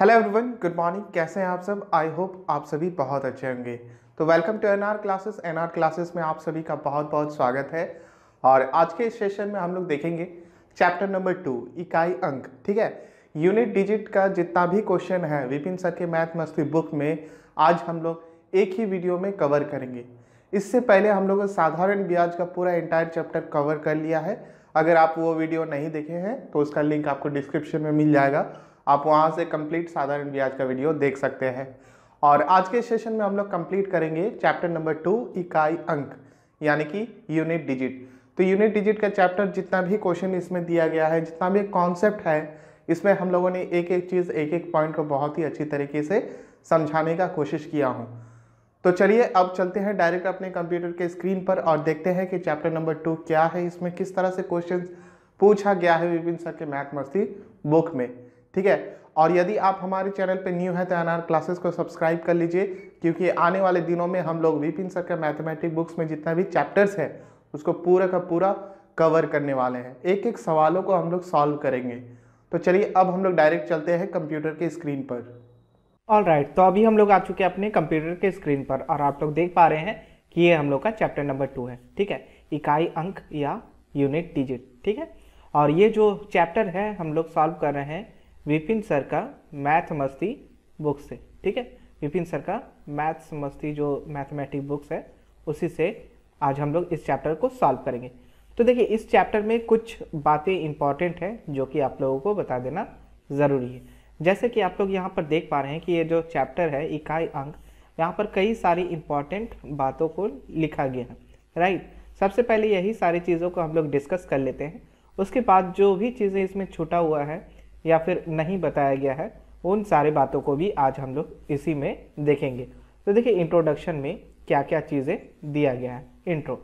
hello everyone good morning कैसे हैं आप सब आई होप आप सभी बहुत अच्छे होंगे तो welcome to NR classes NR classes में आप सभी का बहुत बहुत स्वागत है और आज के इस सेशन में हम लोग देखेंगे चैप्टर नंबर टू इकाई अंक ठीक है यूनिट डिजिट का जितना भी क्वेश्चन है विपिन सर के मैथ मस्ती बुक में आज हम लोग एक ही वीडियो में कवर करेंगे इससे पहले हम लोगों ने साधारण ब्याज का पूरा इंटायर चैप्टर कवर कर लिया है अगर आप वो वीडियो नहीं देखे हैं तो उसका लिंक आपको डिस्क्रिप्शन में मिल जाएगा आप वहाँ से कंप्लीट साधारण ब्याज का वीडियो देख सकते हैं और आज के सेशन में हम लोग कंप्लीट करेंगे चैप्टर नंबर टू इकाई अंक यानी कि यूनिट डिजिट तो यूनिट डिजिट का चैप्टर जितना भी क्वेश्चन इसमें दिया गया है जितना भी कॉन्सेप्ट है इसमें हम लोगों ने एक एक चीज़ एक एक पॉइंट को बहुत ही अच्छी तरीके से समझाने का कोशिश किया हूँ तो चलिए अब चलते हैं डायरेक्ट अपने कंप्यूटर के स्क्रीन पर और देखते हैं कि चैप्टर नंबर टू क्या है इसमें किस तरह से क्वेश्चन पूछा गया है विपिन सर के मैथ मस्ती बुक में ठीक है और यदि आप हमारे चैनल पर न्यू हैं तो एन क्लासेस को सब्सक्राइब कर लीजिए क्योंकि आने वाले दिनों में हम लोग विपिन सर के मैथमेटिक बुक्स में जितना भी चैप्टर्स हैं उसको पूरा का पूरा कवर करने वाले हैं एक एक सवालों को हम लोग सॉल्व करेंगे तो चलिए अब हम लोग डायरेक्ट चलते हैं कंप्यूटर के स्क्रीन पर ऑल राइट right, तो अभी हम लोग आ चुके हैं अपने कंप्यूटर के स्क्रीन पर और आप लोग देख पा रहे हैं कि ये हम लोग का चैप्टर नंबर टू है ठीक है इकाई अंक या यूनिट डिजिट ठीक है और ये जो चैप्टर है हम लोग सॉल्व कर रहे हैं विपिन सर का मैथ मस्ती बुक से ठीक है विपिन सर का मैथ्स मस्ती जो मैथमेटिक बुक्स है उसी से आज हम लोग इस चैप्टर को सॉल्व करेंगे तो देखिए इस चैप्टर में कुछ बातें इंपॉर्टेंट हैं जो कि आप लोगों को बता देना ज़रूरी है जैसे कि आप लोग यहाँ पर देख पा रहे हैं कि ये जो चैप्टर है इकाई अंक यहाँ पर कई सारी इंपॉर्टेंट बातों को लिखा गया है राइट सबसे पहले यही सारी चीज़ों को हम लोग डिस्कस कर लेते हैं उसके बाद जो भी चीज़ें इसमें छूटा हुआ है या फिर नहीं बताया गया है उन सारे बातों को भी आज हम लोग इसी में देखेंगे तो देखिए इंट्रोडक्शन में क्या क्या चीज़ें दिया गया है इंट्रो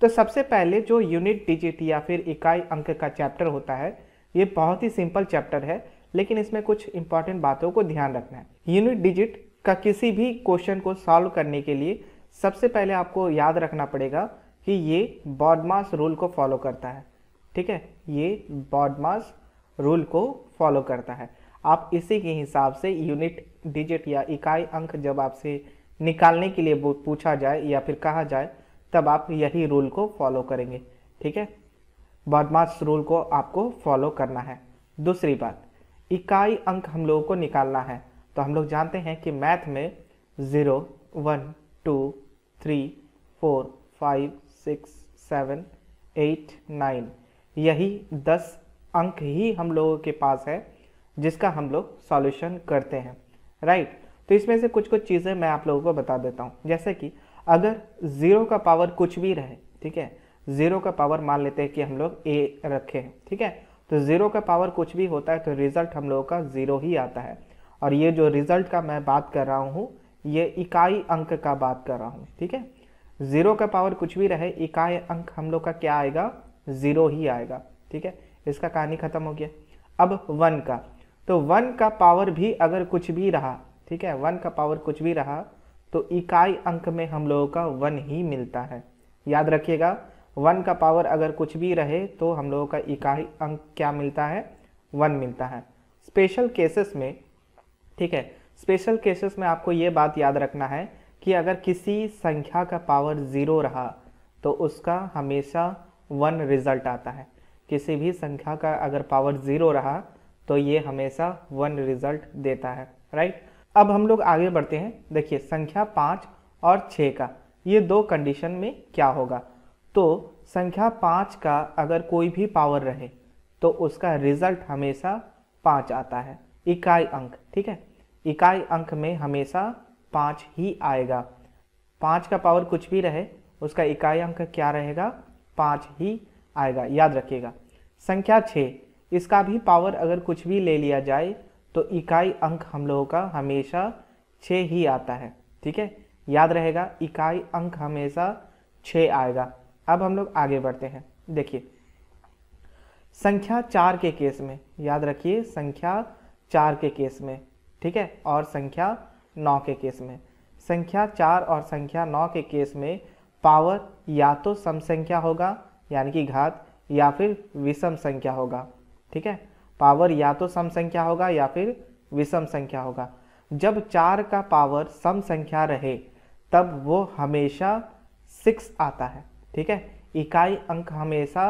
तो सबसे पहले जो यूनिट डिजिट या फिर इकाई अंक का चैप्टर होता है ये बहुत ही सिंपल चैप्टर है लेकिन इसमें कुछ इंपॉर्टेंट बातों को ध्यान रखना है यूनिट डिजिट का किसी भी क्वेश्चन को सॉल्व करने के लिए सबसे पहले आपको याद रखना पड़ेगा कि ये बॉडमास रूल को फॉलो करता है ठीक है ये बॉडमास रूल को फॉलो करता है आप इसी के हिसाब से यूनिट डिजिट या इकाई अंक जब आपसे निकालने के लिए पूछा जाए या फिर कहा जाए तब आप यही रूल को फॉलो करेंगे ठीक है बदमाश रूल को आपको फॉलो करना है दूसरी बात इकाई अंक हम लोगों को निकालना है तो हम लोग जानते हैं कि मैथ में zero one two three four five six seven eight nine यही दस अंक ही हम लोगों के पास है जिसका हम लोग सॉल्यूशन करते हैं राइट तो इसमें से कुछ कुछ चीज़ें मैं आप लोगों को बता देता हूँ जैसे कि अगर ज़ीरो का पावर कुछ भी रहे ठीक है ज़ीरो का पावर मान लेते हैं कि हम लोग ए रखे हैं ठीक है तो ज़ीरो का पावर कुछ भी होता है तो रिज़ल्ट हम लोगों का ज़ीरो ही आता है और ये जो रिज़ल्ट का मैं बात कर रहा हूँ ये इकाई अंक का बात कर रहा हूँ ठीक है ज़ीरो का पावर कुछ भी रहे इकाई अंक हम लोग का क्या आएगा ज़ीरो ही आएगा ठीक है इसका कहानी खत्म हो गया अब वन का तो वन का पावर भी अगर कुछ भी रहा ठीक है वन का पावर कुछ भी रहा तो इकाई अंक में हम लोगों का वन ही मिलता है याद रखिएगा वन का पावर अगर कुछ भी रहे तो हम लोगों का इकाई अंक क्या मिलता है वन मिलता है स्पेशल केसेस में ठीक है स्पेशल केसेस में आपको ये बात याद रखना है कि अगर किसी संख्या का पावर ज़ीरो रहा तो उसका हमेशा वन रिजल्ट आता है किसी भी संख्या का अगर पावर ज़ीरो रहा तो ये हमेशा वन रिजल्ट देता है राइट अब हम लोग आगे बढ़ते हैं देखिए संख्या पाँच और छः का ये दो कंडीशन में क्या होगा तो संख्या पाँच का अगर कोई भी पावर रहे तो उसका रिजल्ट हमेशा पाँच आता है इकाई अंक ठीक है इकाई अंक में हमेशा पाँच ही आएगा पाँच का पावर कुछ भी रहे उसका इकाई अंक क्या रहेगा पाँच ही आएगा याद रखिएगा संख्या छः इसका भी पावर अगर कुछ भी ले लिया जाए तो इकाई अंक हम लोगों का हमेशा छः ही आता है ठीक है याद रहेगा इकाई अंक हमेशा छः आएगा अब हम लोग आगे बढ़ते हैं देखिए संख्या चार के केस में याद रखिए संख्या चार के केस में ठीक है और संख्या नौ के केस में संख्या चार और संख्या नौ के केस में पावर या तो सम संख्या होगा यानी कि घात या फिर विषम संख्या होगा ठीक है पावर या तो सम संख्या होगा या फिर विषम संख्या होगा जब चार का पावर सम संख्या रहे तब वो हमेशा सिक्स आता है ठीक है इकाई अंक हमेशा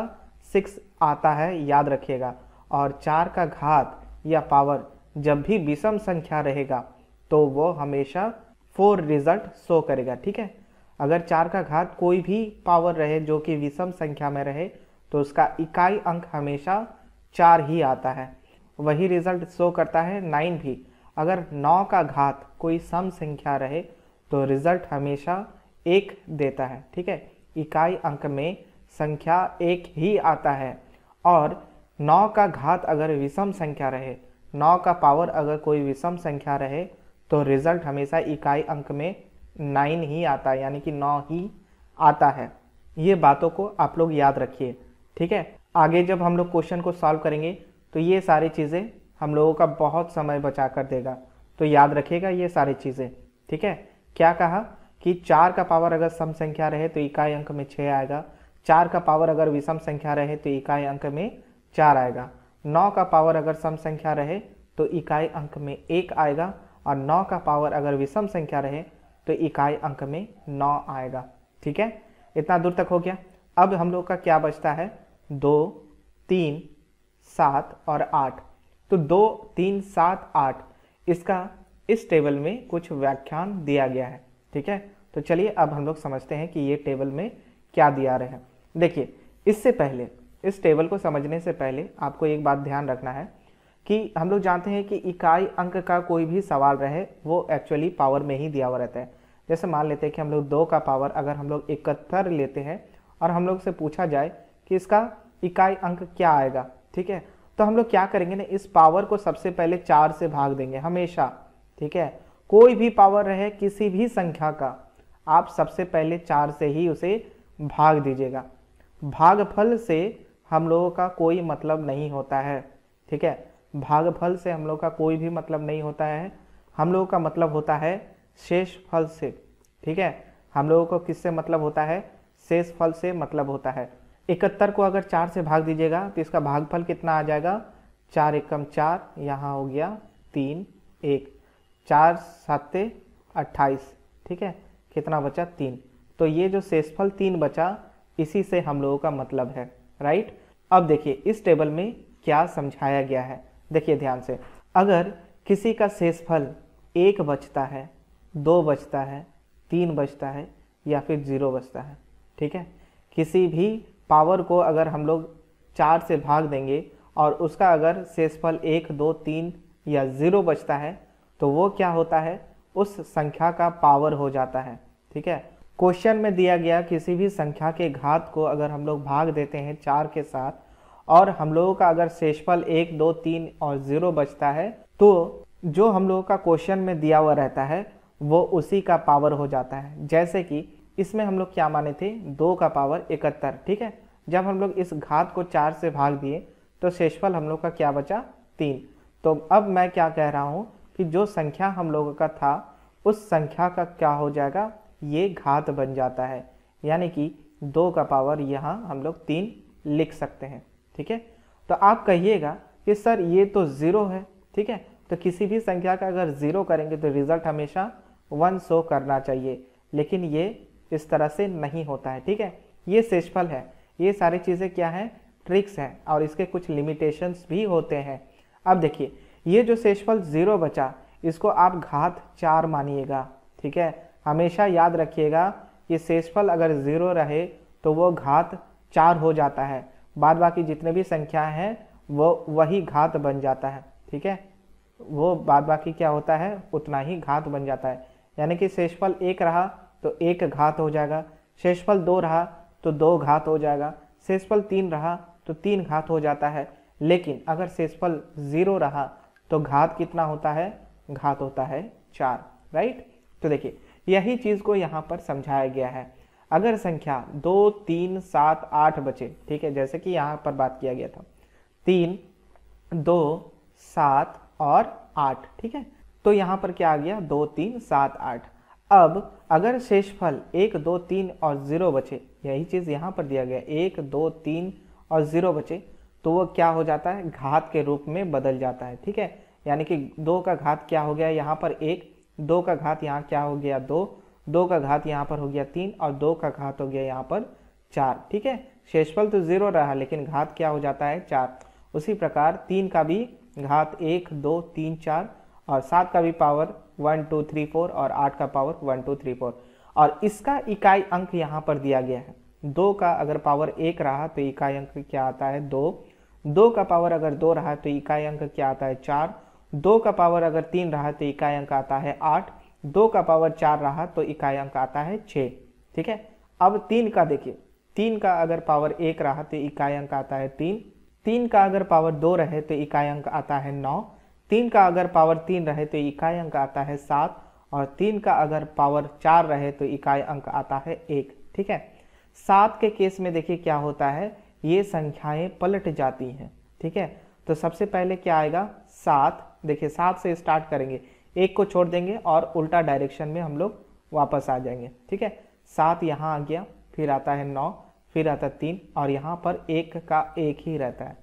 सिक्स आता है याद रखिएगा और चार का घात या पावर जब भी विषम संख्या रहेगा तो वो हमेशा फोर रिजल्ट शो करेगा ठीक है अगर चार का घात कोई भी पावर रहे जो कि विषम संख्या में रहे तो उसका इकाई अंक हमेशा चार ही आता है वही रिजल्ट शो करता है नाइन भी अगर नौ का घात कोई सम संख्या रहे तो रिजल्ट हमेशा एक देता है ठीक है इकाई अंक में संख्या एक ही आता है और नौ का घात अगर विषम संख्या रहे नौ का पावर अगर कोई विषम संख्या रहे तो रिजल्ट हमेशा इकाई अंक में नाइन ही आता है यानी कि नौ ही आता है ये बातों को आप लोग याद रखिए ठीक है आगे जब हम लोग क्वेश्चन को सॉल्व करेंगे तो ये सारी चीज़ें हम लोगों का बहुत समय बचा कर देगा तो याद रखिएगा ये सारी चीज़ें ठीक है क्या कहा कि चार का पावर अगर सम संख्या रहे तो इकाई अंक में छः आएगा चार का पावर अगर विषम संख्या रहे तो इकाई अंक में चार आएगा नौ का पावर अगर सम संख्या रहे तो इकाई अंक में एक आएगा और नौ का पावर अगर विषम संख्या रहे तो इकाई अंक में नौ आएगा ठीक है इतना दूर तक हो गया अब हम लोग का क्या बचता है दो तीन सात और आठ तो दो तीन सात आठ इसका इस टेबल में कुछ व्याख्यान दिया गया है ठीक है तो चलिए अब हम लोग समझते हैं कि ये टेबल में क्या दिया रहे हैं देखिए इससे पहले इस टेबल को समझने से पहले आपको एक बात ध्यान रखना है कि हम लोग जानते हैं कि इकाई अंक का कोई भी सवाल रहे वो एक्चुअली पावर में ही दिया हुआ रहता है जैसे मान लेते हैं कि हम लोग दो का पावर अगर हम लोग इकहत्तर लेते हैं और हम लोग से पूछा जाए कि इसका इकाई अंक क्या आएगा ठीक है तो हम लोग क्या करेंगे ना इस पावर को सबसे पहले चार से भाग देंगे हमेशा ठीक है कोई भी पावर रहे किसी भी संख्या का आप सबसे पहले चार से ही उसे भाग दीजिएगा भागफल से हम लोगों का कोई मतलब नहीं होता है ठीक है भागफल से हम लोग का कोई भी मतलब नहीं होता है हम लोगों का मतलब होता है शेष फल से ठीक है हम लोगों को किससे मतलब होता है शेष फल से मतलब होता है इकहत्तर को अगर चार से भाग दीजिएगा तो इसका भागफल कितना आ जाएगा चार एकम चार यहाँ हो गया तीन एक चार सात अट्ठाईस ठीक है कितना बचा तीन तो ये जो शेषफल तीन बचा इसी से हम लोगों का मतलब है राइट अब देखिए इस टेबल में क्या समझाया गया है देखिए ध्यान से अगर किसी का शेषफल एक बचता है दो बचता है तीन बचता है या फिर जीरो बचता है ठीक है किसी भी पावर को अगर हम लोग चार से भाग देंगे और उसका अगर शेषफल एक दो तीन या ज़ीरो बचता है तो वो क्या होता है उस संख्या का पावर हो जाता है ठीक है क्वेश्चन में दिया गया किसी भी संख्या के घात को अगर हम लोग भाग देते हैं चार के साथ और हम लोगों का अगर शेषफल एक दो तीन और ज़ीरो बचता है तो जो हम लोगों का क्वेश्चन में दिया हुआ रहता है वो उसी का पावर हो जाता है जैसे कि इसमें हम लोग क्या माने थे दो का पावर इकहत्तर ठीक है जब हम लोग इस घात को चार से भाग दिए तो शेषफल हम लोग का क्या बचा तीन तो अब मैं क्या कह रहा हूँ कि जो संख्या हम लोगों का था उस संख्या का क्या हो जाएगा ये घात बन जाता है यानी कि दो का पावर यहाँ हम लोग तीन लिख सकते हैं ठीक है तो आप कहिएगा कि सर ये तो ज़ीरो है ठीक है तो किसी भी संख्या का अगर ज़ीरो करेंगे तो रिज़ल्ट हमेशा वन शो करना चाहिए लेकिन ये इस तरह से नहीं होता है ठीक है ये सेशफल है ये सारी चीज़ें क्या हैं ट्रिक्स हैं और इसके कुछ लिमिटेशंस भी होते हैं अब देखिए ये जो सेशफल ज़ीरो बचा इसको आप घात चार मानिएगा ठीक है हमेशा याद रखिएगा कि सेशफल अगर ज़ीरो रहे तो वो घात चार हो जाता है बाद बाकी जितने भी संख्या हैं वो वही घात बन जाता है ठीक है वो बाद बाकी क्या होता है उतना ही घात बन जाता है यानी कि शेषफल एक रहा तो एक घात हो जाएगा शेषफल दो रहा तो दो घात हो जाएगा शेषफल तीन रहा तो तीन घात हो जाता है लेकिन अगर शेषफल ज़ीरो रहा तो घात कितना होता है घात होता है चार राइट तो देखिए यही चीज़ को यहाँ पर समझाया गया है अगर संख्या दो तीन सात आठ बचे ठीक है जैसे कि यहाँ पर बात किया गया था तीन दो सात और आठ ठीक है तो यहाँ पर क्या आ गया दो तीन सात आठ अब अगर शेषफल एक दो तीन और ज़ीरो बचे यही चीज़ यहाँ पर दिया गया एक दो तीन और ज़ीरो बचे तो वह क्या हो जाता है घात के रूप में बदल जाता है ठीक है यानी कि दो का घात क्या हो गया यहाँ पर एक दो का घात यहाँ क्या हो गया दो दो का घात यहाँ पर हो गया तीन और दो का घात हो गया यहाँ पर चार ठीक है शेषफल तो जीरो रहा लेकिन घात क्या हो जाता है चार उसी प्रकार तीन का भी घात एक दो तीन चार और सात का भी power one two three four और आठ का power one two three four और इसका इकाई अंक यहाँ पर दिया गया है दो का अगर पावर एक रहा तो इकाई अंक क्या आता है दो दो का पावर अगर दो रहा तो इकाई अंक क्या आता है चार दो का पावर अगर तीन रहा तो इकाई अंक आता है आठ दो का पावर चार रहा तो इकाई अंक आता है छः ठीक है अब तीन का देखिए तीन का अगर पावर एक रहा तो इकाई अंक आता है तीन तीन का अगर पावर दो रहे तो इकाई अंक आता है नौ तीन का अगर पावर तीन रहे तो इकाई अंक आता है सात और तीन का अगर पावर चार रहे तो इकाई अंक आता है एक ठीक है सात के केस में देखिए क्या होता है ये संख्याएं पलट जाती हैं ठीक है तो सबसे पहले क्या आएगा सात देखिए सात से स्टार्ट करेंगे एक को छोड़ देंगे और उल्टा डायरेक्शन में हम लोग वापस आ जाएंगे ठीक है सात यहाँ आ गया फिर आता है नौ फिर आता है तीन और यहाँ पर एक का एक ही रहता है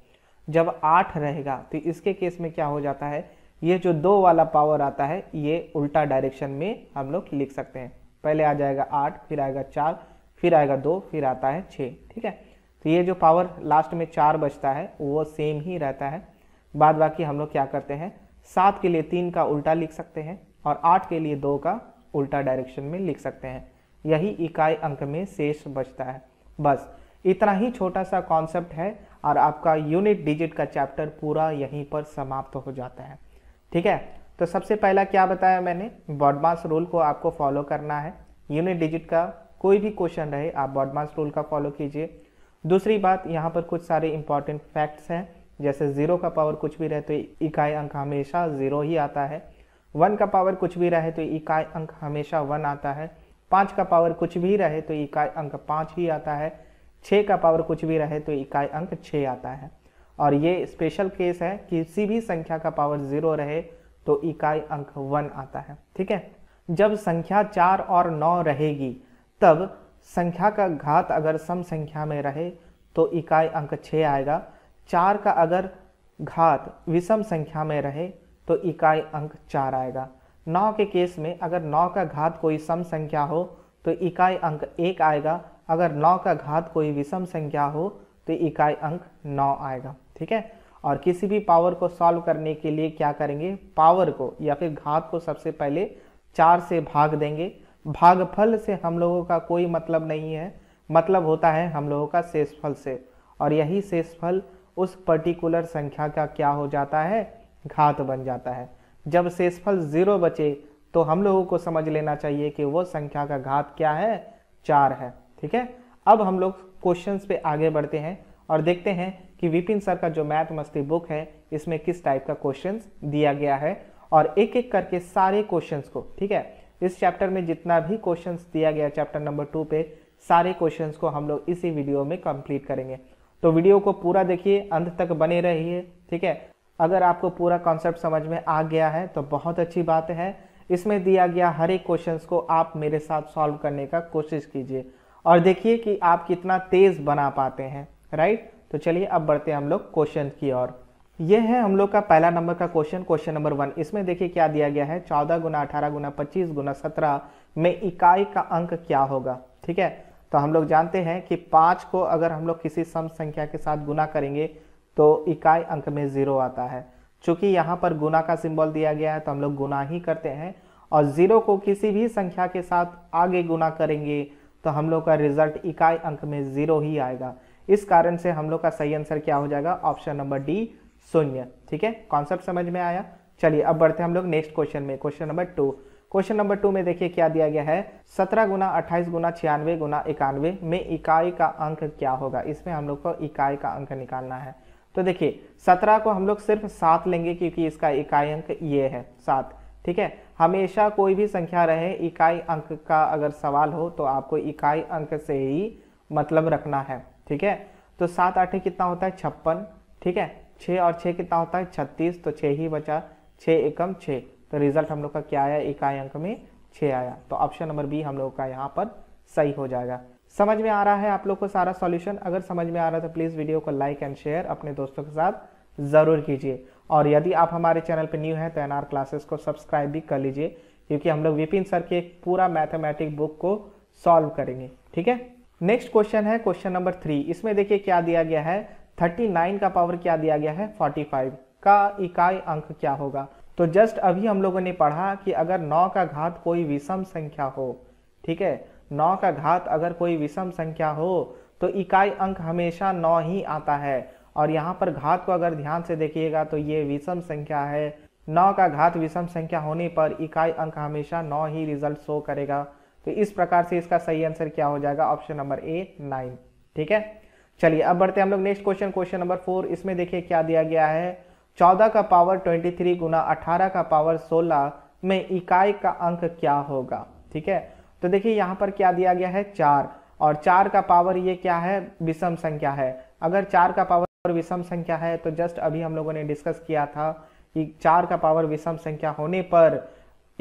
जब आठ रहेगा तो इसके केस में क्या हो जाता है ये जो दो वाला पावर आता है ये उल्टा डायरेक्शन में हम लोग लिख सकते हैं पहले आ जाएगा आठ फिर आएगा चार फिर आएगा दो फिर आता है छः ठीक है तो ये जो पावर लास्ट में चार बचता है वो सेम ही रहता है बाद बाकी हम लोग क्या करते हैं सात के लिए तीन का उल्टा लिख सकते हैं और आठ के लिए दो का उल्टा डायरेक्शन में लिख सकते हैं यही इकाई अंक में शेष बचता है बस इतना ही छोटा सा कॉन्सेप्ट है और आपका यूनिट डिजिट का चैप्टर पूरा यहीं पर समाप्त हो जाता है ठीक है तो सबसे पहला क्या बताया मैंने बॉडमास रूल को आपको फॉलो करना है यूनिट डिजिट का कोई भी क्वेश्चन रहे आप बॉडमास रूल का फॉलो कीजिए दूसरी बात यहाँ पर कुछ सारे इंपॉर्टेंट फैक्ट्स हैं जैसे ज़ीरो का पावर कुछ भी रहे तो इकाई अंक हमेशा ज़ीरो ही आता है वन का पावर कुछ भी रहे तो इकाई अंक हमेशा वन आता है पाँच का पावर कुछ भी रहे तो इकाई अंक पाँच ही आता है छः का पावर कुछ भी रहे तो इकाई अंक छः आता है और ये स्पेशल केस है किसी भी संख्या का पावर ज़ीरो रहे तो इकाई अंक वन आता है ठीक है जब संख्या चार और नौ रहेगी तब संख्या का घात अगर सम संख्या में रहे तो इकाई अंक छः आएगा चार का अगर घात विषम संख्या में रहे तो इकाई अंक चार आएगा नौ के केस में अगर नौ का घात कोई सम संख्या हो तो इकाई अंक एक आएगा अगर नौ का घात कोई विषम संख्या हो तो इकाई अंक नौ आएगा ठीक है और किसी भी पावर को सॉल्व करने के लिए क्या करेंगे पावर को या फिर घात को सबसे पहले चार से भाग देंगे भागफल से हम लोगों का कोई मतलब नहीं है मतलब होता है हम लोगों का शेषफल से और यही शेषफल फल उस पर्टिकुलर संख्या का क्या हो जाता है घात बन जाता है जब शेषफल जीरो बचे तो हम लोगों को समझ लेना चाहिए कि वो संख्या का घात क्या है चार है ठीक है अब हम लोग क्वेश्चंस पे आगे बढ़ते हैं और देखते हैं कि विपिन सर का जो मैथ मस्ती बुक है इसमें किस टाइप का क्वेश्चन दिया गया है और एक एक करके सारे क्वेश्चन को ठीक है इस चैप्टर में जितना भी क्वेश्चन दिया गया चैप्टर नंबर टू पे सारे क्वेश्चन को हम लोग इसी वीडियो में कंप्लीट करेंगे तो वीडियो को पूरा देखिए अंत तक बने रहिए ठीक है अगर आपको पूरा कॉन्सेप्ट समझ में आ गया है तो बहुत अच्छी बात है इसमें दिया गया हर एक क्वेश्चन को आप मेरे साथ सॉल्व करने का कोशिश कीजिए और देखिए कि आप कितना तेज़ बना पाते हैं राइट तो चलिए अब बढ़ते हैं हम लोग क्वेश्चन की ओर यह है हम लोग का पहला नंबर का क्वेश्चन क्वेश्चन नंबर वन इसमें देखिए क्या दिया गया है चौदह गुना अठारह गुना पच्चीस गुना सत्रह में इकाई का अंक क्या होगा ठीक है तो हम लोग जानते हैं कि पाँच को अगर हम लोग किसी सम संख्या के साथ गुना करेंगे तो इकाई अंक में ज़ीरो आता है चूँकि यहाँ पर गुना का सिंबल दिया गया है तो हम लोग गुना ही करते हैं और ज़ीरो को किसी भी संख्या के साथ आगे गुना करेंगे तो हम लोग का रिजल्ट इकाई अंक में ज़ीरो ही आएगा इस कारण से हम लोग का सही आंसर क्या हो जाएगा ऑप्शन नंबर डी शून्य ठीक है कॉन्सेप्ट समझ में आया चलिए अब बढ़ते हैं हम लोग नेक्स्ट क्वेश्चन में question number two question number two में देखिए क्या दिया गया है सत्रह गुना अट्ठाईस गुना छियानवे गुना इक्यानवे में इकाई का अंक क्या होगा इसमें हम लोग को इकाई का अंक निकालना है तो देखिए सत्रह को हम लोग सिर्फ सात लेंगे क्योंकि इसका इकाई अंक ये है सात ठीक है हमेशा कोई भी संख्या रहे इकाई अंक का अगर सवाल हो तो आपको इकाई अंक से ही मतलब रखना है ठीक है तो सात आठ कितना होता है छप्पन ठीक है छः और छः कितना होता है छत्तीस तो छः ही बचा छः एकम छः तो रिजल्ट हम लोग का क्या आया इकाई अंक में छ आया तो ऑप्शन नंबर बी हम लोग का यहाँ पर सही हो जाएगा समझ में आ रहा है आप लोग को सारा सॉल्यूशन अगर समझ में आ रहा है तो प्लीज़ वीडियो को लाइक एंड शेयर अपने दोस्तों के साथ ज़रूर कीजिए और यदि आप हमारे चैनल पर न्यू हैं तो एनआर क्लासेस को सब्सक्राइब भी कर लीजिए क्योंकि हम लोग विपिन सर के एक पूरा मैथमेटिक बुक को सॉल्व करेंगे ठीक है नेक्स्ट क्वेश्चन है क्वेश्चन नंबर थ्री इसमें देखिए क्या दिया गया है थर्टी नाइन का पावर क्या दिया गया है फोर्टी फाइव का इकाई अंक क्या होगा तो जस्ट अभी हम लोगों ने पढ़ा कि अगर नौ का घात कोई विषम संख्या हो ठीक है नौ का घात अगर कोई विषम संख्या हो तो इकाई अंक हमेशा नौ ही आता है और यहाँ पर घात को अगर ध्यान से देखिएगा तो ये विषम संख्या है नौ का घात विषम संख्या होने पर इकाई अंक हमेशा नौ ही रिजल्ट शो करेगा तो इस प्रकार से इसका सही आंसर क्या हो जाएगा ऑप्शन नंबर ए नाइन ठीक है चलिए अब बढ़ते हैं हम लोग next question question number four इसमें देखिए क्या दिया गया है चौदह का पावर ट्वेंटी थ्री गुना अठारह का पावर सोलह में इकाई का अंक क्या होगा ठीक है तो देखिए यहाँ पर क्या दिया गया है चार और चार का पावर ये क्या है विषम संख्या है अगर चार का पावर विषम संख्या है तो जस्ट अभी हम लोगों ने डिस्कस किया था कि चार का पावर विषम संख्या होने पर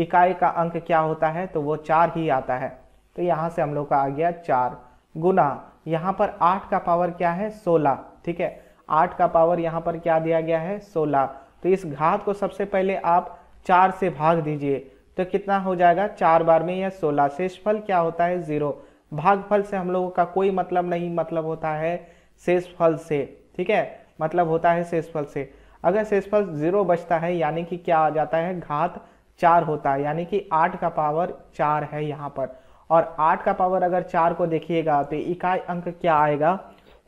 इकाई का अंक क्या होता है तो वो चार ही आता है तो यहाँ से हम लोग का आ गया चार गुना यहाँ पर आठ का पावर क्या है सोलह ठीक है आठ का पावर यहाँ पर क्या दिया गया है सोलह तो इस घात को सबसे पहले आप चार से भाग दीजिए तो कितना हो जाएगा चार बार में यह सोलह शेषफल क्या होता है जीरो भागफल से हम लोगों का कोई मतलब नहीं मतलब होता है शेषफल से ठीक है मतलब होता है शेषफल से अगर शेषफल जीरो बचता है यानी कि क्या आ जाता है घात चार होता है यानी कि आठ का पावर चार है यहाँ पर और आठ का पावर अगर चार को देखिएगा तो इकाई अंक क्या आएगा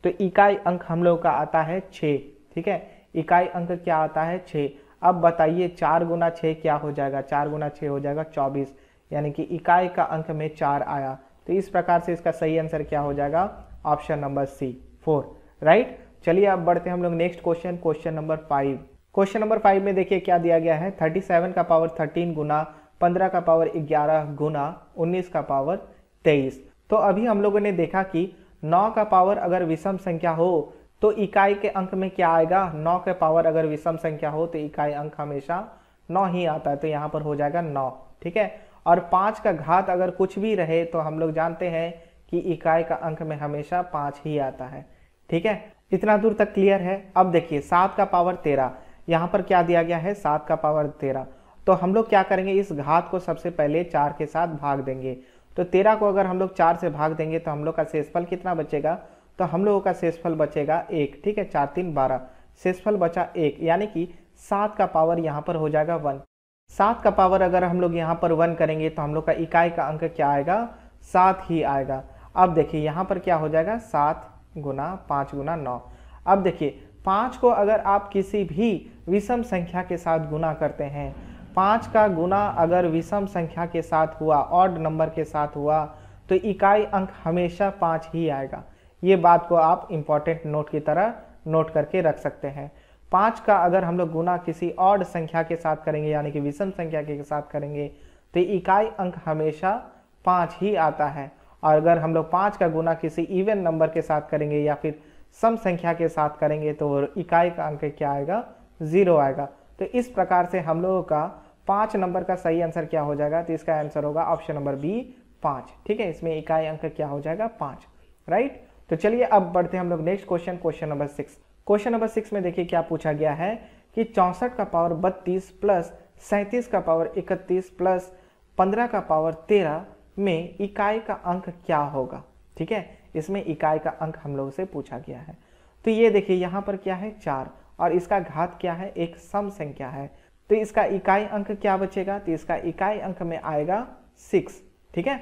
तो इकाई अंक हम लोग का आता है छ ठीक है इकाई अंक क्या आता है छ अब बताइए चार गुना छः क्या हो जाएगा चार गुना छः हो जाएगा चौबीस यानी कि इकाई का अंक में चार आया तो इस प्रकार से इसका सही आंसर क्या हो जाएगा option number C four right चलिए अब बढ़ते हैं हम लोग next question question number five question number five में देखिए क्या दिया गया है थर्टी सेवन का पावर थर्टीन गुना पंद्रह का पावर ग्यारह गुना उन्नीस का पावर तेईस तो अभी हम लोगों ने देखा कि नौ का पावर अगर विषम संख्या हो तो इकाई के अंक में क्या आएगा नौ का पावर अगर विषम संख्या हो तो इकाई अंक हमेशा नौ ही आता है तो यहाँ पर हो जाएगा नौ ठीक है और पाँच का घात अगर कुछ भी रहे तो हम लोग जानते हैं कि इकाई का अंक में हमेशा पाँच ही आता है ठीक है इतना दूर तक क्लियर है अब देखिए सात का पावर तेरह यहाँ पर क्या दिया गया है सात का पावर तेरह तो हम लोग क्या करेंगे इस घात को सबसे पहले चार के साथ भाग देंगे तो तेरह को अगर हम लोग चार से भाग देंगे तो हम लोग का शेषफल कितना बचेगा तो हम लोगों का शेषफल बचेगा एक ठीक है चार तीन बारह शेषफल बचा एक यानी कि सात का पावर यहाँ पर हो जाएगा वन सात का पावर अगर हम लोग यहाँ पर वन करेंगे तो हम लोग का इकाई का अंक क्या आएगा सात ही आएगा अब देखिए यहाँ पर क्या हो जाएगा सात गुना पाँच गुना नौ अब देखिए पाँच को अगर आप किसी भी विषम संख्या के साथ गुना करते हैं पाँच का गुना अगर विषम संख्या के साथ हुआ ऑड नंबर के साथ हुआ तो इकाई अंक हमेशा पाँच ही आएगा ये बात को आप इम्पॉर्टेंट नोट की तरह नोट करके रख सकते हैं पाँच का अगर हम लोग गुना किसी ऑड संख्या के साथ करेंगे यानी कि विषम संख्या के साथ करेंगे तो इकाई अंक हमेशा पाँच ही आता है और अगर हम लोग पाँच का गुना किसी इवन नंबर के साथ करेंगे या फिर सम संख्या के साथ करेंगे तो इकाई का अंक क्या आएगा ज़ीरो आएगा तो इस प्रकार से हम लोगों का पाँच नंबर का सही आंसर क्या हो जाएगा तो इसका आंसर होगा ऑप्शन नंबर बी पाँच ठीक है इसमें इकाई अंक क्या हो जाएगा पाँच राइट तो चलिए अब बढ़ते हैं हम लोग next question question number six question number six में देखिए क्या पूछा गया है कि चौंसठ का पावर बत्तीस प्लस सैंतीस का पावर इकतीस प्लस पंद्रह का पावर तेरह में इकाई का अंक क्या होगा ठीक है इसमें इकाई का अंक हम लोगों से पूछा गया है तो ये देखिए यहाँ पर क्या है चार और इसका घात क्या है एक सम संख्या है तो इसका इकाई अंक क्या बचेगा तो इसका इकाई अंक में आएगा सिक्स ठीक है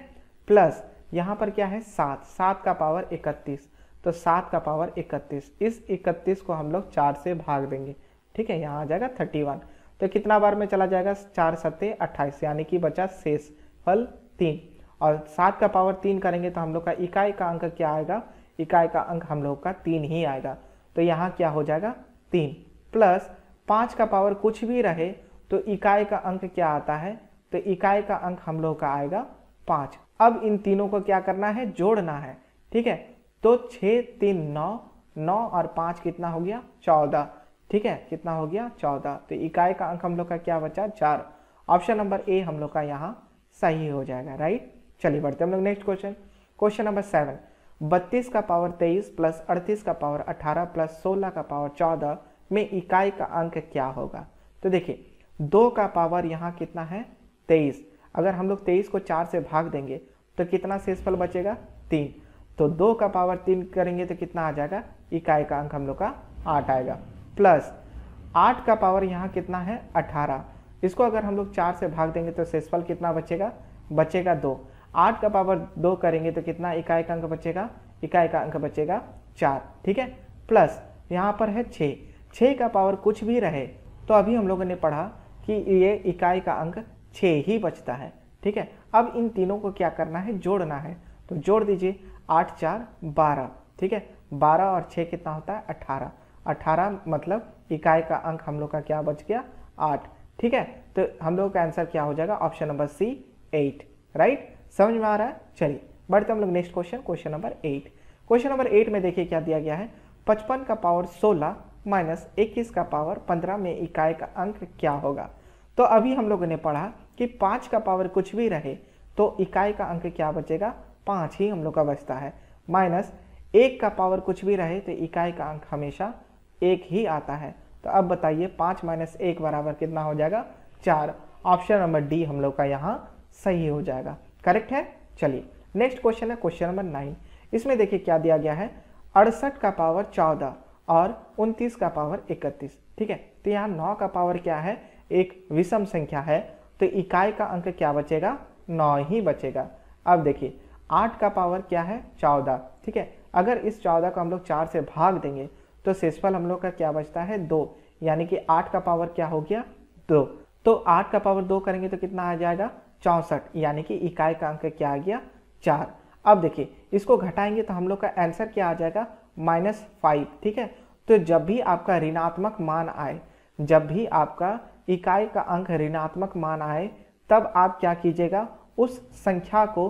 प्लस यहाँ पर क्या है सात सात का पावर इकतीस तो सात का पावर इकतीस इस इकतीस को हम लोग चार से भाग देंगे ठीक है यहाँ आ जाएगा थर्टी वन तो कितना बार में चला जाएगा चार सत्ते अट्ठाईस यानी कि बचा शेष फल तीन और सात का पावर तीन करेंगे तो हम लोग का इकाई का अंक क्या आएगा इकाई का अंक हम लोग का तीन ही आएगा तो यहाँ क्या हो जाएगा तीन प्लस पाँच का पावर कुछ भी रहे तो इकाई का अंक क्या आता है तो इकाई का अंक हम लोग का आएगा पाँच अब इन तीनों को क्या करना है जोड़ना है ठीक है तो छः तीन नौ नौ और पाँच कितना हो गया चौदह ठीक है कितना हो गया चौदह तो इकाई का अंक हम लोग का क्या बचा चार ऑप्शन नंबर ए हम लोग का यहाँ सही हो जाएगा राइट चलिए बढ़ते हम लोग next question question number seven बत्तीस का पावर तेईस प्लस अड़तीस का पावर अठारह प्लस सोलह का पावर चौदह में इकाई का अंक क्या होगा तो देखिए दो का पावर यहाँ कितना है तेईस अगर हम लोग तेईस को चार से भाग देंगे तो कितना शेषफल बचेगा तीन तो दो का पावर तीन करेंगे तो कितना आ जाएगा इकाई का अंक हम लोग का आठ आएगा प्लस आठ का पावर यहाँ कितना है अठारह इसको अगर हम लोग चार से भाग देंगे तो शेषफल कितना बचेगा बचेगा दो आठ का पावर दो करेंगे तो कितना इकाई का अंक बचेगा इकाई का अंक बचेगा चार ठीक है प्लस यहाँ पर है छः छः का पावर कुछ भी रहे तो अभी हम लोगों ने पढ़ा कि ये इकाई का अंक छः ही बचता है ठीक है अब इन तीनों को क्या करना है जोड़ना है तो जोड़ दीजिए आठ चार बारह ठीक है बारह और छः कितना होता है अट्ठारह अट्ठारह मतलब इकाई का अंक हम लोग का क्या बच गया आठ ठीक है तो हम लोगों का आंसर क्या हो जाएगा option number C eight right समझ में आ रहा है चलिए बढ़ते हम लोग next question question number eight question number eight में देखिए क्या दिया गया है पचपन का पावर सोलह माइनस इक्कीस का पावर पंद्रह में इकाई का अंक क्या होगा तो अभी हम लोगों ने पढ़ा कि पाँच का पावर कुछ भी रहे तो इकाई का अंक क्या बचेगा पाँच ही हम लोग का बचता है माइनस एक का पावर कुछ भी रहे तो इकाई का अंक हमेशा एक ही आता है तो अब बताइए पाँच माइनस एक बराबर कितना हो जाएगा चार ऑप्शन नंबर डी हम लोग का यहाँ सही हो जाएगा करेक्ट है चलिए नेक्स्ट क्वेश्चन है क्वेश्चन नंबर नाइन इसमें देखिए क्या दिया गया है अड़सठ का पावर चौदह और उनतीस का पावर इकतीस ठीक है तो यहाँ नौ का पावर क्या है एक विषम संख्या है तो इकाई का अंक क्या बचेगा नौ ही बचेगा अब देखिए आठ का पावर क्या है चौदह ठीक है अगर इस चौदह को हम लोग चार से भाग देंगे तो शेषफल हम लोग का क्या बचता है दो यानी कि आठ का पावर क्या हो गया दो तो आठ का पावर दो करेंगे तो कितना आ जाएगा चौंसठ यानी कि इकाई का अंक क्या आ गया चार अब देखिए इसको घटाएंगे तो हम लोग का आंसर क्या आ जाएगा माइनस फाइव ठीक है तो जब भी आपका ऋणात्मक मान आए जब भी आपका इकाई का अंक ऋणात्मक मान आए तब आप क्या कीजिएगा उस संख्या को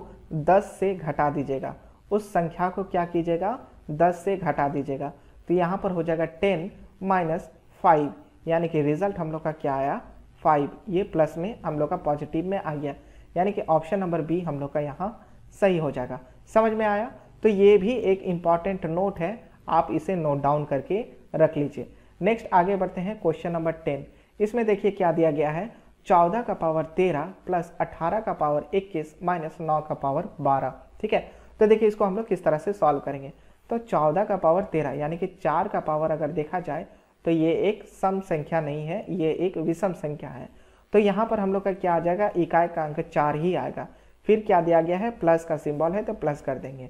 10 से घटा दीजिएगा उस संख्या को क्या कीजिएगा 10 से घटा दीजिएगा तो यहाँ पर हो जाएगा 10 माइनस फाइव यानी कि रिजल्ट हम लोग का क्या आया फाइव ये प्लस में हम लोग का पॉजिटिव में आ गया यानी कि ऑप्शन नंबर बी हम लोग का यहाँ सही हो जाएगा समझ में आया तो ये भी एक इम्पॉर्टेंट नोट है आप इसे नोट डाउन करके रख लीजिए नेक्स्ट आगे बढ़ते हैं क्वेश्चन नंबर टेन इसमें देखिए क्या दिया गया है चौदह का पावर तेरह प्लस अठारह का पावर इक्कीस माइनस नौ का पावर बारह ठीक है तो देखिए इसको हम लोग किस तरह से सॉल्व करेंगे तो चौदह का पावर तेरह यानी कि चार का पावर अगर देखा जाए तो ये एक सम संख्या नहीं है ये एक विषम संख्या है तो यहाँ पर हम लोग का क्या आ जाएगा इकाई का अंक चार ही आएगा फिर क्या दिया गया है प्लस का सिंबल है तो प्लस कर देंगे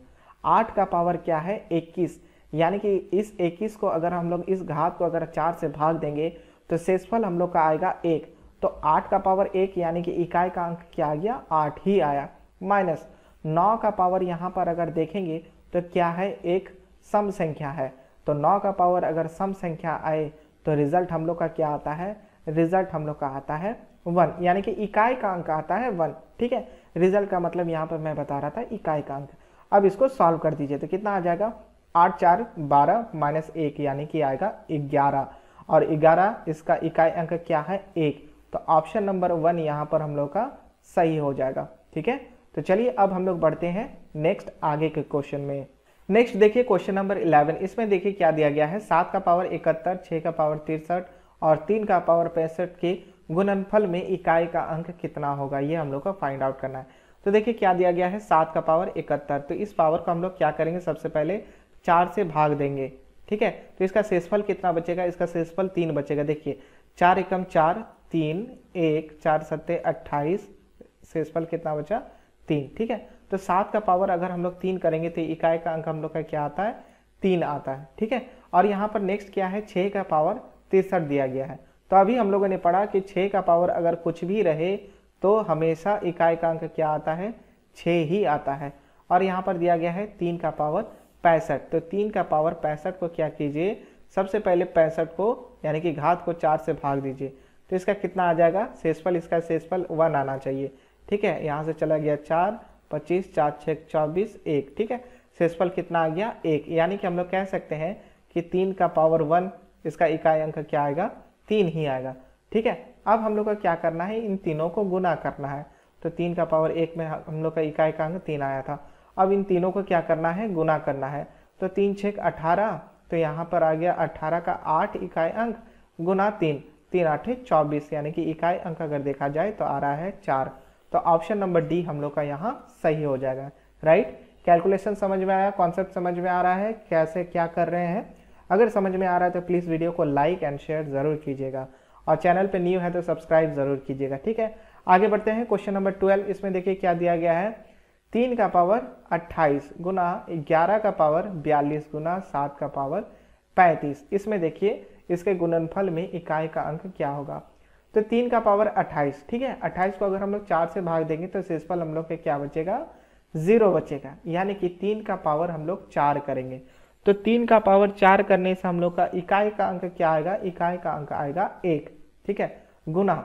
आठ का पावर क्या है इक्कीस यानी कि इस इक्कीस को अगर हम लोग इस घात को अगर चार से भाग देंगे तो शेषफल हम लोग का आएगा एक तो आठ का पावर एक यानी कि इकाई का अंक क्या आ गया आठ ही आया माइनस नौ का पावर यहाँ पर अगर देखेंगे तो क्या है एक सम संख्या है तो नौ का पावर अगर सम संख्या आए तो रिजल्ट हम लोग का क्या आता है रिजल्ट हम लोग का आता है वन यानी कि इकाई का अंक आता है वन ठीक है रिजल्ट का मतलब यहाँ पर मैं बता रहा था इकाई का अंक अब इसको सॉल्व कर दीजिए तो कितना आ जाएगा आठ चार बारह माइनस एक यानी कि आएगा ग्यारह और ग्यारह इसका इकाई अंक क्या है एक तो ऑप्शन नंबर वन यहाँ पर हम लोग का सही हो जाएगा ठीक है तो चलिए अब हम लोग बढ़ते हैं नेक्स्ट आगे के क्वेश्चन में नेक्स्ट देखिए क्वेश्चन नंबर इलेवन इसमें देखिए क्या दिया गया है सात का पावर इकहत्तर छः का पावर तिरसठ और तीन का पावर पैंसठ के गुणनफल में इकाई का अंक कितना होगा ये हम लोग को फाइंड आउट करना है तो देखिए क्या दिया गया है सात का पावर इकहत्तर तो इस पावर को हम लोग क्या करेंगे सबसे पहले चार से भाग देंगे ठीक है तो इसका शेषफल कितना बचेगा इसका शेषफल तीन बचेगा देखिए चार एकम चार तीन एक चार सत्ते अट्ठाईस शेषफल कितना बचा तीन ठीक है तो सात का पावर अगर हम लोग तीन करेंगे तो इकाई का अंक हम लोग का क्या आता है तीन आता है ठीक है और यहाँ पर नेक्स्ट क्या है छः का पावर तिरसठ दिया गया है तो अभी हम लोगों ने पढ़ा कि छः का पावर अगर कुछ भी रहे तो हमेशा इकाई का अंक क्या आता है छः ही आता है और यहाँ पर दिया गया है तीन का पावर पैंसठ तो तीन का पावर पैंसठ को क्या कीजिए सबसे पहले पैंसठ को यानी कि घात को चार से भाग दीजिए तो इसका कितना आ जाएगा शेषफल इसका शेषफल वन आना चाहिए ठीक है यहाँ से चला गया चार पच्चीस चार छः चौबीस एक ठीक है शेषफल कितना आ गया एक यानी कि हम लोग कह सकते हैं कि तीन का पावर वन इसका इकाई अंक क्या आएगा तीन ही आएगा ठीक है अब हम लोग का क्या करना है इन तीनों को गुना करना है तो तीन का पावर एक में हम लोग का इकाई का अंक तीन आया था अब इन तीनों को क्या करना है गुना करना है तो तीन छः अठारह तो यहाँ पर आ गया अठारह का आठ इकाई अंक गुना तीन तीन आठ चौबीस यानी कि इकाई अंक अगर देखा जाए तो आ रहा है चार तो ऑप्शन नंबर डी हम लोग का यहाँ सही हो जाएगा राइट कैलकुलेशन समझ में आया कॉन्सेप्ट समझ में आ रहा है कैसे क्या कर रहे हैं अगर समझ में आ रहा है तो प्लीज़ वीडियो को लाइक एंड शेयर ज़रूर कीजिएगा और चैनल पे न्यू है तो सब्सक्राइब ज़रूर कीजिएगा ठीक है आगे बढ़ते हैं क्वेश्चन नंबर ट्वेल्व इसमें देखिए क्या दिया गया है तीन का पावर अट्ठाईस गुना ग्यारह का पावर बयालीस गुना सात का पावर पैंतीस इसमें देखिए इसके गुणनफल में इकाई का अंक क्या होगा तो तीन का पावर अट्ठाईस ठीक है अट्ठाईस को अगर हम लोग चार से भाग देंगे तो शेषफल हम लोग के क्या बचेगा जीरो बचेगा यानी कि तीन का पावर हम लोग चार करेंगे तो तीन का पावर चार करने से हम लोग का इकाई का अंक क्या आएगा इकाई का अंक आएगा एक ठीक है गुना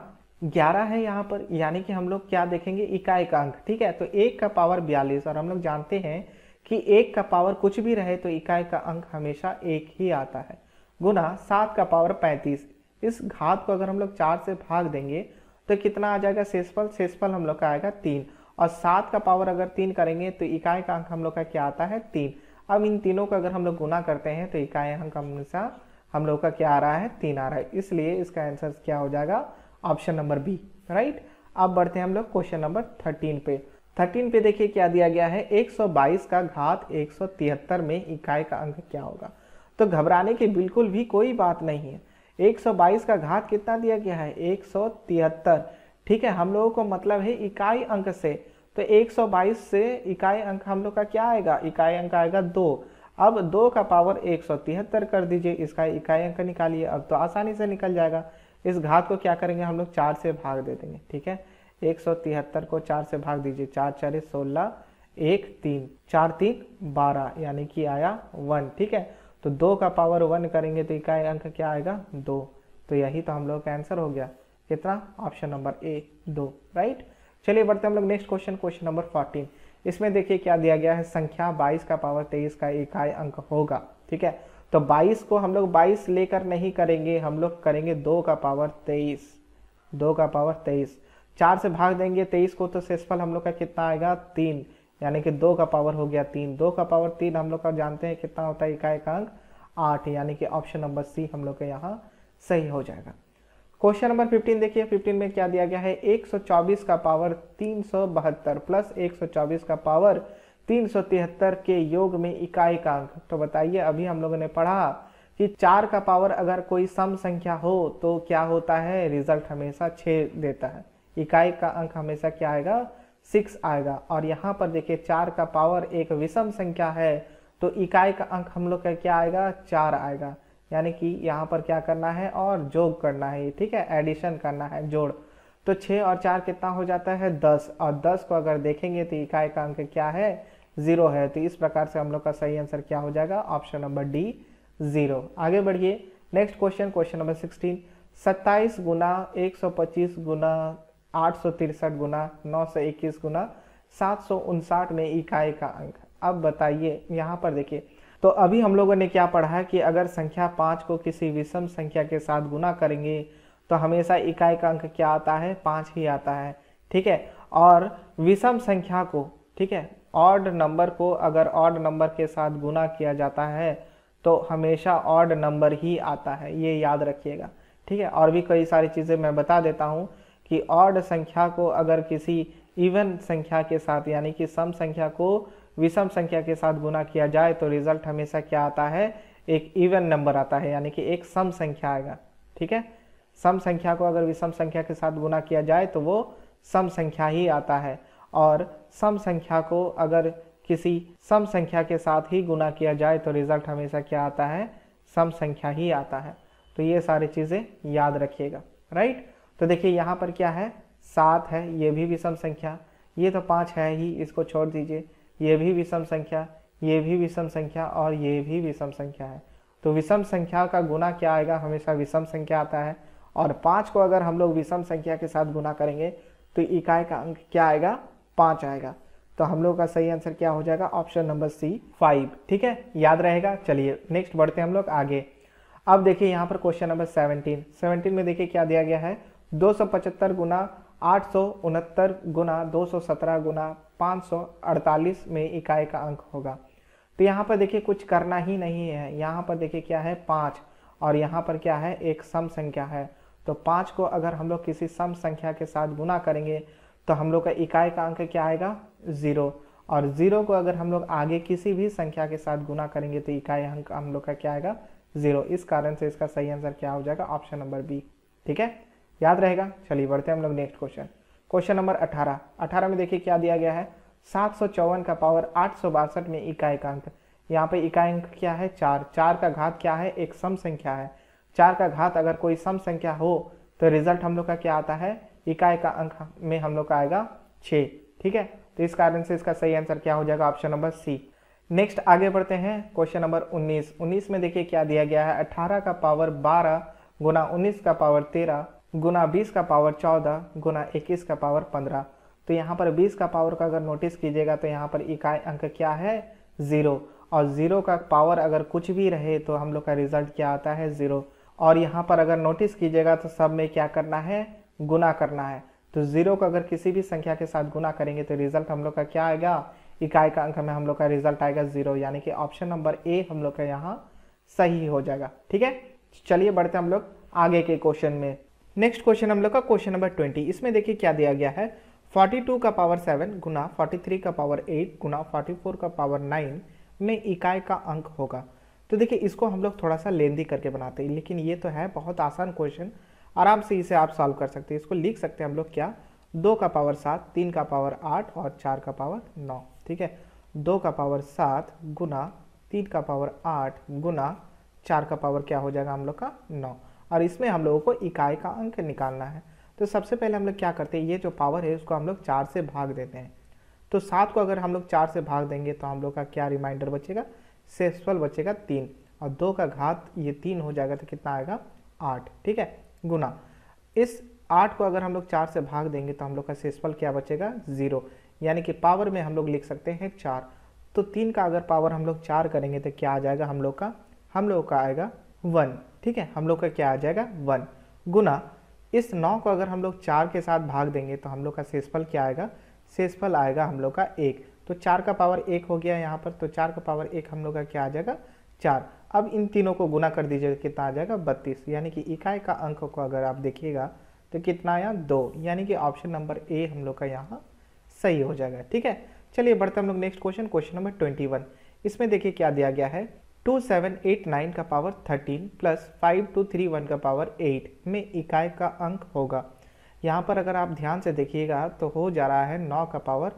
ग्यारह है यहाँ पर यानी कि हम लोग क्या देखेंगे इकाई का अंक ठीक है तो एक का पावर बयालीस और हम लोग जानते हैं कि एक का पावर कुछ भी रहे तो इकाई का अंक हमेशा एक ही आता है गुना सात का पावर पैंतीस इस घात को अगर हम लोग चार से भाग देंगे तो कितना आ जाएगा शेषफल शेषफल हम लोग का आएगा तीन और सात का पावर अगर तीन करेंगे तो इकाई का अंक हम लोग का क्या आता है तीन अब इन तीनों का अगर हम लोग गुना करते हैं तो इकाई अंक हमेशा हम लोग का क्या आ रहा है तीन आ रहा है इसलिए इसका आंसर क्या हो जाएगा ऑप्शन नंबर बी राइट अब बढ़ते हैं हम लोग क्वेश्चन नंबर थर्टीन पे थर्टीन पे देखिए क्या दिया गया है 122 का घात 173 में इकाई का अंक क्या होगा तो घबराने की बिल्कुल भी कोई बात नहीं है 122 का घात कितना दिया गया है एक ठीक है हम लोगों को मतलब है इकाई अंक से तो 122 से इकाई अंक हम लोग का क्या आएगा इकाई अंक आएगा दो अब दो का पावर एक कर दीजिए इसका इकाई अंक निकालिए अब तो आसानी से निकल जाएगा इस घात को क्या करेंगे हम लोग चार से भाग दे देंगे ठीक है एक को चार से भाग दीजिए चार चार सोलह एक तीन चार तीन बारह यानी कि आया वन ठीक है तो दो का पावर वन करेंगे तो इकाई अंक क्या आएगा दो तो यही तो हम लोग का आंसर हो गया कितना ऑप्शन नंबर ए दो राइट चलिए बढ़ते हम लोग next question question number fourteen इसमें देखिए क्या दिया गया है संख्या बाईस का पावर तेईस का इकाई अंक होगा ठीक है तो 22 को हम लोग 22 लेकर नहीं करेंगे हम लोग करेंगे दो का पावर 23 दो का पावर 23 चार से भाग देंगे 23 को तो शेषफल हम लोग का कितना आएगा तीन यानी कि दो का पावर हो गया तीन दो का पावर तीन हम लोग का जानते हैं कितना होता है इकाई का अंक आठ यानी कि ऑप्शन नंबर सी हम लोग के यहाँ सही हो जाएगा क्वेश्चन नंबर 15 देखिए 15 में क्या दिया गया है 124 का पावर तीन प्लस 124 का पावर तीन के योग में इकाई का अंक तो बताइए अभी हम लोगों ने पढ़ा कि चार का पावर अगर कोई सम संख्या हो तो क्या होता है रिजल्ट हमेशा छः देता है इकाई का अंक हमेशा क्या आएगा सिक्स आएगा और यहाँ पर देखिए चार का पावर एक विषम संख्या है तो इकाई का अंक हम लोग का क्या आएगा चार आएगा यानी कि यहाँ पर क्या करना है और जोग करना है ठीक है एडिशन करना है जोड़ तो छः और चार कितना हो जाता है दस और दस को अगर देखेंगे तो इकाई का अंक क्या है ज़ीरो है तो इस प्रकार से हम लोग का सही आंसर क्या हो जाएगा ऑप्शन नंबर डी ज़ीरो आगे बढ़िए next question question number sixteen सत्ताईस गुना एक सौ पच्चीस गुना आठ सौ तिरसठ गुना नौ सौ इक्कीस गुना सात सौ में इकाई का अंक अब बताइए यहाँ पर देखिए तो अभी हम लोगों ने क्या पढ़ा है कि अगर संख्या पाँच को किसी विषम संख्या के साथ गुना करेंगे तो हमेशा इकाई का अंक क्या आता है पाँच ही आता है ठीक है और विषम संख्या को ठीक है ऑड नंबर को अगर ऑड नंबर के साथ गुना किया जाता है तो हमेशा ऑड नंबर ही आता है ये याद रखिएगा ठीक है और भी कई सारी चीज़ें मैं बता देता हूँ कि ऑड संख्या को अगर किसी इवन संख्या के साथ यानी कि सम संख्या को विषम संख्या के साथ गुना किया जाए तो रिजल्ट हमेशा क्या आता है एक इवन नंबर आता है यानी कि एक सम संख्या आएगा ठीक है सम संख्या को अगर विषम संख्या के साथ गुना किया जाए तो वो सम संख्या ही आता है और सम संख्या को अगर किसी सम संख्या के साथ ही गुना किया जाए तो रिजल्ट हमेशा क्या आता है सम संख्या ही आता है तो ये सारी चीज़ें याद रखिएगा राइट तो देखिए यहाँ पर क्या है सात है ये भी विषम संख्या ये तो पाँच है ही इसको छोड़ दीजिए ये भी विषम संख्या ये भी विषम संख्या और ये भी विषम संख्या है तो विषम संख्या का गुना क्या आएगा हमेशा विषम संख्या आता है और पाँच को अगर हम लोग विषम संख्या के साथ गुना करेंगे तो इकाई का अंक क्या आएगा पाँच आएगा तो हम लोग का सही आंसर क्या हो जाएगा ऑप्शन नंबर सी फाइव ठीक है याद रहेगा चलिए नेक्स्ट बढ़ते हैं हम लोग आगे अब देखिए यहाँ पर क्वेश्चन नंबर सेवनटीन सेवनटीन में देखिए क्या दिया गया है दो सौ पचहत्तर गुना आठ सौ उनहत्तर गुना दो सौ सत्रह गुना पाँच सौ अड़तालीस में इकाई का अंक होगा तो यहाँ पर देखिए कुछ करना ही नहीं है यहाँ पर देखिए क्या है पाँच और यहाँ पर क्या है एक सम संख्या है तो पाँच को अगर हम लोग किसी सम संख्या के साथ गुना करेंगे तो हम लोग का इकाई का अंक क्या आएगा ज़ीरो और ज़ीरो को अगर हम लोग आगे किसी भी संख्या के साथ गुना करेंगे तो इकाई अंक हम लोग का क्या आएगा ज़ीरो इस कारण से इसका सही आंसर क्या हो जाएगा ऑप्शन नंबर बी ठीक है याद रहेगा चलिए बढ़ते हैं हम लोग नेक्स्ट क्वेश्चन क्वेश्चन नंबर 18 18 में देखिए क्या दिया गया है सात का पावर आठ में इकाई का अंक यहाँ पे इकाई अंक क्या है चार चार का घात क्या है एक सम संख्या है चार का घात अगर कोई सम संख्या हो तो रिजल्ट हम लोग का क्या आता है इकाई का अंक में हम लोग का आएगा छ ठीक है तो इस कारण से इसका सही आंसर क्या हो जाएगा ऑप्शन नंबर सी नेक्स्ट आगे बढ़ते हैं क्वेश्चन नंबर 19 19 में देखिए क्या दिया गया है 18 का पावर 12 गुना उन्नीस का पावर गुना बीस का पावर चौदह गुना इक्कीस का पावर पंद्रह तो यहाँ पर बीस का पावर का अगर नोटिस कीजिएगा तो यहाँ पर इकाई अंक क्या है ज़ीरो और ज़ीरो का पावर अगर कुछ भी रहे तो हम लोग का रिजल्ट क्या आता है ज़ीरो और यहाँ पर अगर नोटिस कीजिएगा तो सब में क्या करना है गुना करना है तो ज़ीरो को अगर किसी भी संख्या के साथ गुना करेंगे तो रिजल्ट हम लोग का क्या आएगा इकाई का अंक में हम लोग का रिजल्ट आएगा ज़ीरो यानी कि ऑप्शन नंबर ए हम लोग का यहाँ सही हो जाएगा ठीक है चलिए बढ़ते हम लोग आगे के क्वेश्चन में नेक्स्ट क्वेश्चन हम लोग का क्वेश्चन नंबर ट्वेंटी इसमें देखिए क्या दिया गया है फोर्टी टू का पावर सेवन गुना फोर्टी थ्री का पावर एट गुना फोर्टी फोर का पावर नाइन में इकाई का अंक होगा तो देखिए इसको हम लोग थोड़ा सा लेंदी करके बनाते हैं लेकिन ये तो है बहुत आसान क्वेश्चन आराम से इसे आप सॉल्व कर सकते हैं इसको लिख सकते हैं हम लोग क्या दो का पावर सात तीन का पावर आठ और चार का पावर नौ ठीक है दो का पावर सात गुना तीन का पावर आठ गुना चार का पावर क्या हो जाएगा हम लोग का नौ और इसमें हम लोगों को इकाई का अंक निकालना है तो सबसे पहले हम लोग क्या करते हैं ये जो पावर है उसको हम लोग चार से भाग देते हैं तो सात को अगर हम लोग चार से भाग देंगे तो हम लोग का क्या रिमाइंडर बचेगा सेसफल बचेगा तीन और दो का घात ये तीन हो जाएगा तो कितना आएगा आठ ठीक है गुना इस आठ को अगर हम लोग चार से भाग देंगे तो हम लोग का सेसफल क्या बचेगा ज़ीरो यानी कि पावर में हम लोग लिख सकते हैं चार तो तीन का अगर पावर हम लोग चार करेंगे तो क्या आ जाएगा हम लोग का हम लोग का आएगा वन ठीक है हम लोग का क्या आ जाएगा वन गुना इस नौ को अगर हम लोग चार के साथ भाग देंगे तो हम लोग का शेषफल क्या आएगा शेषफल आएगा हम लोग का एक तो चार का पावर एक हो गया यहाँ पर तो चार का पावर एक हम लोग का क्या आ जाएगा चार अब इन तीनों को गुना कर दीजिएगा कितना आ जाएगा बत्तीस यानी कि इकाई का अंक को अगर आप देखिएगा तो कितना आया दो यानी कि ऑप्शन नंबर ए हम लोग का यहाँ सही हो जाएगा ठीक है चलिए बढ़ते हम लोग next question question number twenty one इसमें देखिए क्या दिया गया है टू सेवन एट नाइन का power thirteen plus five two three one का पावर एट में इकाई का अंक होगा यहाँ पर अगर आप ध्यान से देखिएगा तो हो जा रहा है नौ का पावर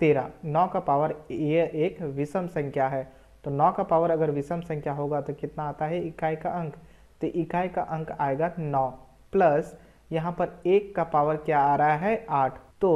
तेरह नौ का पावर ये एक विषम संख्या है तो नौ का पावर अगर विषम संख्या होगा तो कितना आता है इकाई का अंक तो इकाई का अंक आएगा नौ प्लस यहाँ पर एक का पावर क्या आ रहा है आठ तो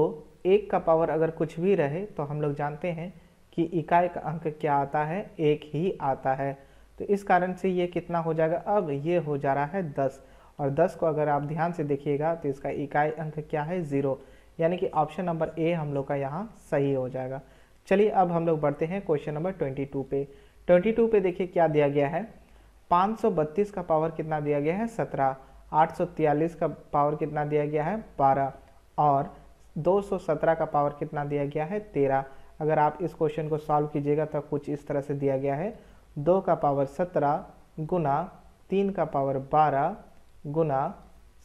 एक का पावर अगर कुछ भी रहे तो हम लोग जानते हैं कि इकाई का अंक क्या आता है एक ही आता है तो इस कारण से ये कितना हो जाएगा अब ये हो जा रहा है दस और दस को अगर आप ध्यान से देखिएगा तो इसका इकाई अंक क्या है ज़ीरो यानी कि ऑप्शन नंबर ए हम लोग का यहाँ सही हो जाएगा चलिए अब हम लोग बढ़ते हैं क्वेश्चन नंबर ट्वेंटी टू पे ट्वेंटी टू पे देखिए क्या दिया गया है पाँच सौ बत्तीस का पावर कितना दिया गया है सत्रह आठ सौ तियालीस का पावर कितना दिया गया है बारह और दो सौ सत्रह का पावर कितना दिया गया है तेरह अगर आप इस क्वेश्चन को सॉल्व कीजिएगा तो कुछ इस तरह से दिया गया है दो का पावर सत्रह गुना तीन का पावर बारह गुना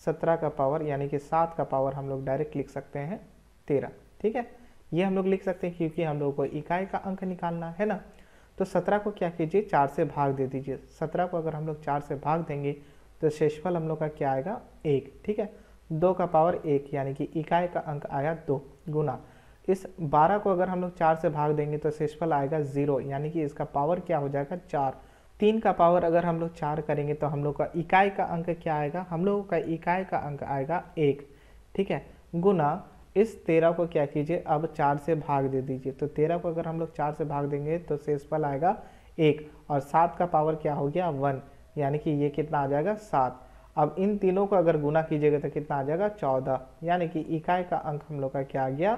सत्रह का पावर यानी कि सात का पावर हम लोग डायरेक्ट लिख सकते हैं तेरह ठीक है ये हम लोग लिख सकते हैं क्योंकि हम लोगों को इकाई का अंक निकालना है ना तो सत्रह को क्या कीजिए चार से भाग दे दीजिए सत्रह को अगर हम लोग चार से भाग देंगे तो शेषफल हम लोग का क्या आएगा एक ठीक है दो का पावर एक यानी कि इकाई का अंक आया दो गुना इस 12 को अगर हम लोग चार से भाग देंगे तो शेषफल आएगा ज़ीरो यानी कि इसका पावर क्या हो जाएगा चार तीन का पावर अगर हम लोग चार करेंगे तो हम लोग का इकाई का अंक क्या आएगा हम लोगों का इकाई का अंक आएगा एक ठीक है गुना इस तेरह को क्या कीजिए अब चार से भाग दे दीजिए तो तेरह को अगर हम लोग चार से भाग देंगे तो शेषफल आएगा एक और सात का पावर क्या हो गया वन यानी कि ये कितना आ जाएगा सात अब इन तीनों को अगर गुना कीजिएगा तो कितना आ जाएगा चौदह यानी कि इकाई का अंक हम लोग का क्या आ गया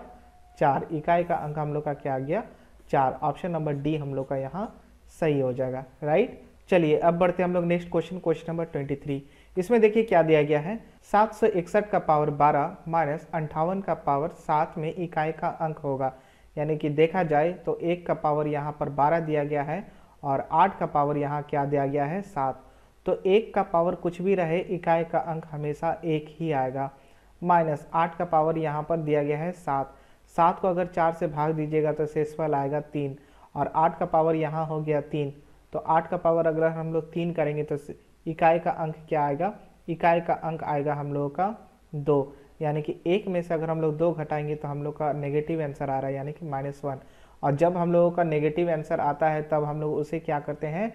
चार इकाई का अंक हम लोग का क्या आ गया चार ऑप्शन नंबर डी हम लोग का यहाँ सही हो जाएगा राइट चलिए अब बढ़ते हम लोग next question question number twenty three इसमें देखिए क्या दिया गया है सात सौ इकसठ का पावर बारह माइनस अंठावन का पावर सात में इकाई का अंक होगा यानी कि देखा जाए तो एक का पावर यहाँ पर बारह दिया गया है और आठ का पावर यहाँ क्या दिया गया है सात तो एक का पावर कुछ भी रहे इकाई का अंक हमेशा एक ही आएगा माइनस आठ का पावर यहाँ पर दिया गया है सात सात को अगर चार से भाग दीजिएगा तो शेषफल आएगा तीन और आठ का पावर यहाँ हो गया तीन तो आठ का पावर अगर हम लोग तीन करेंगे तो इकाई का अंक क्या आएगा इकाई का अंक आएगा हम लोगों का दो यानी कि एक में से अगर हम लोग दो घटाएंगे तो हम लोग का नेगेटिव आंसर आ रहा है यानी कि माइनस वन और जब हम लोगों का नेगेटिव आंसर आता है तब हम लोग उसे क्या करते हैं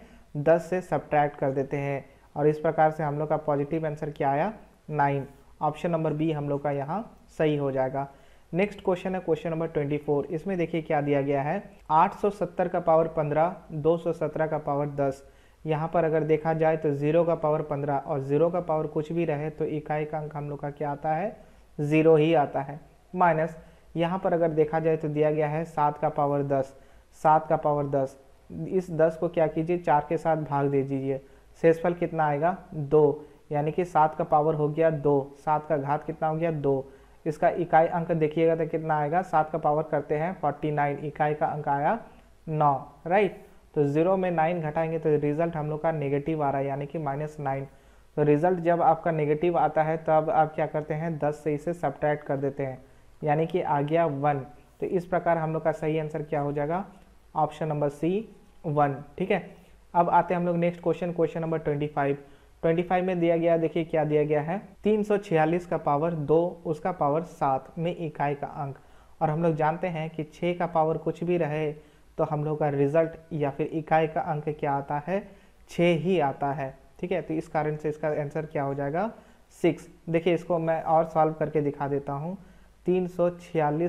दस से सब्ट्रैक्ट कर देते हैं और इस प्रकार से हम लोग का पॉजिटिव आंसर क्या आया नाइन ऑप्शन नंबर बी हम लोग का यहाँ सही हो जाएगा नेक्स्ट क्वेश्चन है क्वेश्चन नंबर 24 इसमें देखिए क्या दिया गया है 870 का पावर 15 217 का पावर 10 यहाँ पर अगर देखा जाए तो ज़ीरो का पावर 15 और ज़ीरो का पावर कुछ भी रहे तो इकाई का अंक हम लोग का क्या आता है ज़ीरो ही आता है माइनस यहाँ पर अगर देखा जाए तो दिया गया है सात का पावर दस सात का पावर दस इस दस को क्या कीजिए चार के साथ भाग दे दीजिए शेषफल कितना आएगा दो यानी कि सात का पावर हो गया दो सात का घात कितना हो गया दो इसका इकाई अंक देखिएगा तो कितना आएगा सात का पावर करते हैं फोर्टी नाइन इकाई का अंक आया नौ राइट तो ज़ीरो में नाइन घटाएंगे तो रिजल्ट हम लोग का नेगेटिव आ रहा है यानी कि माइनस नाइन तो रिजल्ट जब आपका नेगेटिव आता है तब आप क्या करते हैं दस से इसे सब्ट्रैक्ट कर देते हैं यानी कि आ गया वन तो इस प्रकार हम लोग का सही आंसर क्या हो जाएगा ऑप्शन नंबर सी वन ठीक है अब आते हैं हम लोग next question question number twenty five 25 में दिया गया देखिए क्या दिया गया है 346 का पावर दो उसका पावर सात में इकाई का अंक और हम लोग जानते हैं कि छः का पावर कुछ भी रहे तो हम लोग का रिजल्ट या फिर इकाई का अंक क्या आता है छः ही आता है ठीक है तो इस कारण से इसका आंसर क्या हो जाएगा सिक्स देखिए इसको मैं और सॉल्व करके दिखा देता हूँ तीन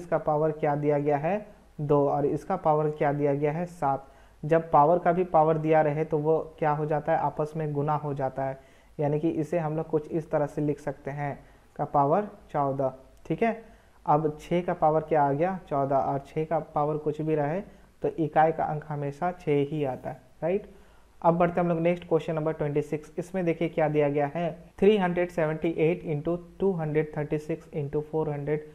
का पावर क्या दिया गया है दो और इसका पावर क्या दिया गया है सात जब पावर का भी पावर दिया रहे तो वो क्या हो जाता है आपस में गुना हो जाता है यानी कि इसे हम लोग कुछ इस तरह से लिख सकते हैं का पावर चौदह ठीक है अब छः का पावर क्या आ गया चौदह और छः का पावर कुछ भी रहे तो इकाई का अंक हमेशा छः ही आता है राइट अब बढ़ते हम लोग नेक्स्ट क्वेश्चन नंबर 26 इसमें देखिए क्या दिया गया है 378 hundred seventy eight into two hundred thirty six into four hundred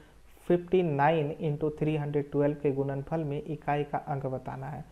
fifty nine into three hundred twelve के गुणनफल में इकाई का अंक बताना है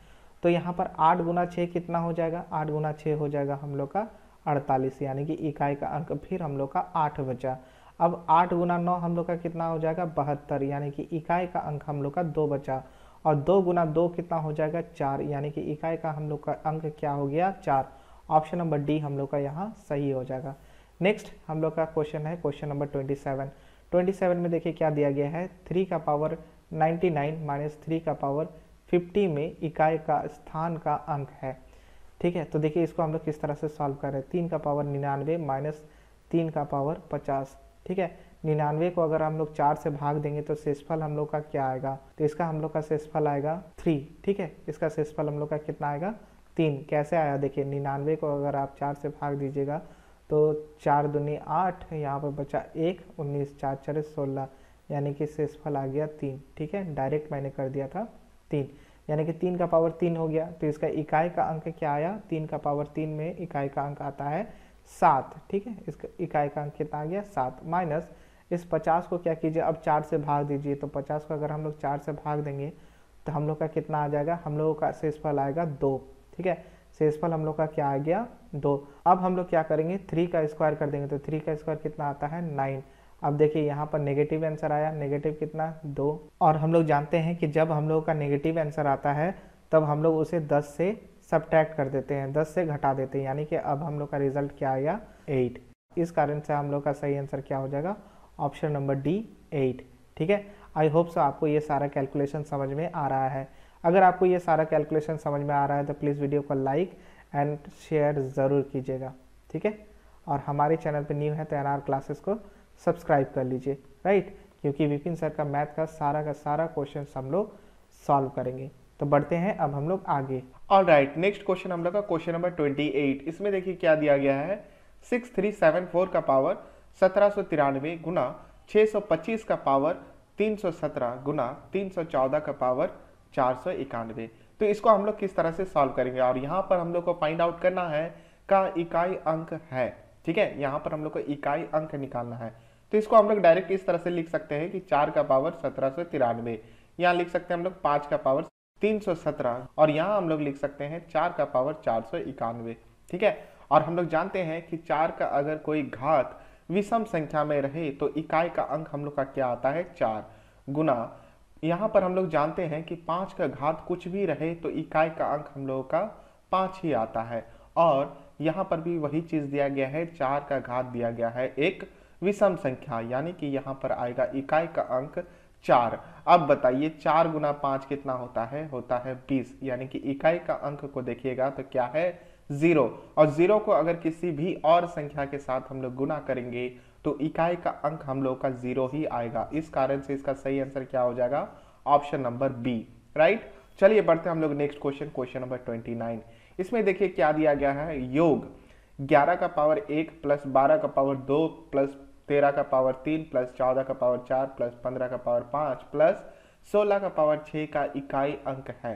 तो यहाँ पर आठ गुना छः कितना हो जाएगा आठ गुना छः हो जाएगा हम लोग का अड़तालीस यानी कि इकाई का अंक फिर हम लोग का आठ बचा अब आठ गुना नौ हम लोग का कितना हो जाएगा बहत्तर यानी कि इकाई का अंक हम लोग का दो बचा और दो गुना दो कितना हो जाएगा चार यानी कि इकाई का हम लोग का अंक क्या हो गया चार ऑप्शन नंबर डी हम लोग का यहाँ सही हो जाएगा नेक्स्ट हम लोग का क्वेश्चन है question number twenty seven twenty seven में देखिए क्या दिया गया है थ्री का power ninety nine minus three का पावर 50 में इकाई का स्थान का अंक है ठीक है तो देखिए इसको हम लोग किस तरह से सॉल्व कर रहे हैं तीन का पावर निन्यानवे माइनस तीन का पावर पचास ठीक है निन्यानवे को अगर हम लोग चार से भाग देंगे तो शेषफल हम लोग का क्या आएगा तो इसका हम लोग का शेषफल आएगा थ्री ठीक है इसका शेषफल हम लोग का कितना आएगा तीन कैसे आया देखिए निन्यानवे को अगर आप चार से भाग दीजिएगा तो चार दूनी आठ यहाँ पर बचा एक उन्नीस चार चार सोलह यानी कि शेषफल आ गया तीन ठीक है डायरेक्ट मैंने कर दिया था तीन यानी कि तीन का पावर तीन हो गया तो इसका इकाई का अंक क्या आया तीन का पावर तीन में इकाई का अंक आता है सात ठीक है इसका इकाई का अंक कितना आ गया सात माइनस इस पचास को क्या कीजिए अब चार से भाग दीजिए तो पचास को अगर हम लोग चार से भाग देंगे तो हम लोग का कितना आ जाएगा हम लोगों का शेषफल आएगा दो ठीक है शेषफल हम लोग का क्या आ गया दो अब हम लोग क्या करेंगे थ्री का स्क्वायर कर देंगे तो थ्री का स्क्वायर कितना आता है नाइन अब देखिए यहाँ पर नेगेटिव आंसर आया नेगेटिव कितना दो और हम लोग जानते हैं कि जब हम लोग का नेगेटिव आंसर आता है तब हम लोग उसे दस से सब्ट्रैक्ट कर देते हैं दस से घटा देते हैं यानी कि अब हम लोग का रिजल्ट क्या आया एट इस कारण से हम लोग का सही आंसर क्या हो जाएगा ऑप्शन नंबर डी एट ठीक है आई होप सो आपको ये सारा कैलकुलेशन समझ में आ रहा है अगर आपको ये सारा कैलकुलेशन समझ में आ रहा है तो प्लीज़ वीडियो को लाइक एंड शेयर ज़रूर कीजिएगा ठीक है और हमारे चैनल पर न्यू है तो एन क्लासेस को सब्सक्राइब कर लीजिए राइट क्योंकि विपिन सर का मैथ का सारा का सारा क्वेश्चन हम लोग सॉल्व करेंगे तो बढ़ते हैं अब हम लोग आगे ऑल राइट नेक्स्ट क्वेश्चन हम लोग का क्वेश्चन नंबर ट्वेंटी एट इसमें देखिए क्या दिया गया है सिक्स थ्री सेवन फोर का पावर सत्रह सौ तिरानवे गुना छः सौ पच्चीस का पावर तीन सौ सत्रह गुना तीन सौ चौदह का पावर चार सौ इक्यानवे तो इसको हम लोग किस तरह से सॉल्व करेंगे और यहाँ पर हम लोग को फाइंड आउट करना है का इकाई अंक है ठीक है यहाँ पर हम लोग को इकाई अंक निकालना है तो इसको हम लोग डायरेक्ट इस तरह से लिख सकते हैं कि चार का पावर सत्रह सौ तिरानवे यहाँ लिख सकते हैं हम लोग पाँच का पावर तीन सौ सत्रह और यहाँ हम लोग लिख सकते हैं चार का पावर चार सौ इक्यानवे ठीक है और हम लोग जानते हैं कि चार का अगर कोई घात विषम संख्या में रहे तो इकाई का अंक हम लोग का क्या आता है चार गुना यहाँ पर हम लोग जानते हैं कि पाँच का घात कुछ भी रहे तो इकाई का अंक हम लोगों का पाँच ही आता है और यहाँ पर भी वही चीज़ दिया गया है चार का घात दिया गया है एक विषम संख्या यानी कि यहाँ पर आएगा इकाई का अंक चार अब बताइए चार गुना पांच कितना होता है होता है बीस यानी कि इकाई का अंक को देखिएगा तो क्या है जीरो और जीरो को अगर किसी भी और संख्या के साथ हम लोग गुना करेंगे तो इकाई का अंक हम लोग का जीरो ही आएगा इस कारण से इसका सही आंसर क्या हो जाएगा ऑप्शन नंबर बी राइट चलिए बढ़ते हैं हम लोग next question question number twenty nine इसमें देखिए क्या दिया गया है योग ग्यारह का पावर एक प्लस बारह का पावर दो प्लस तेरह का पावर तीन प्लस चौदह का पावर चार प्लस पंद्रह का पावर पाँच प्लस सोलह का पावर छः का इकाई अंक है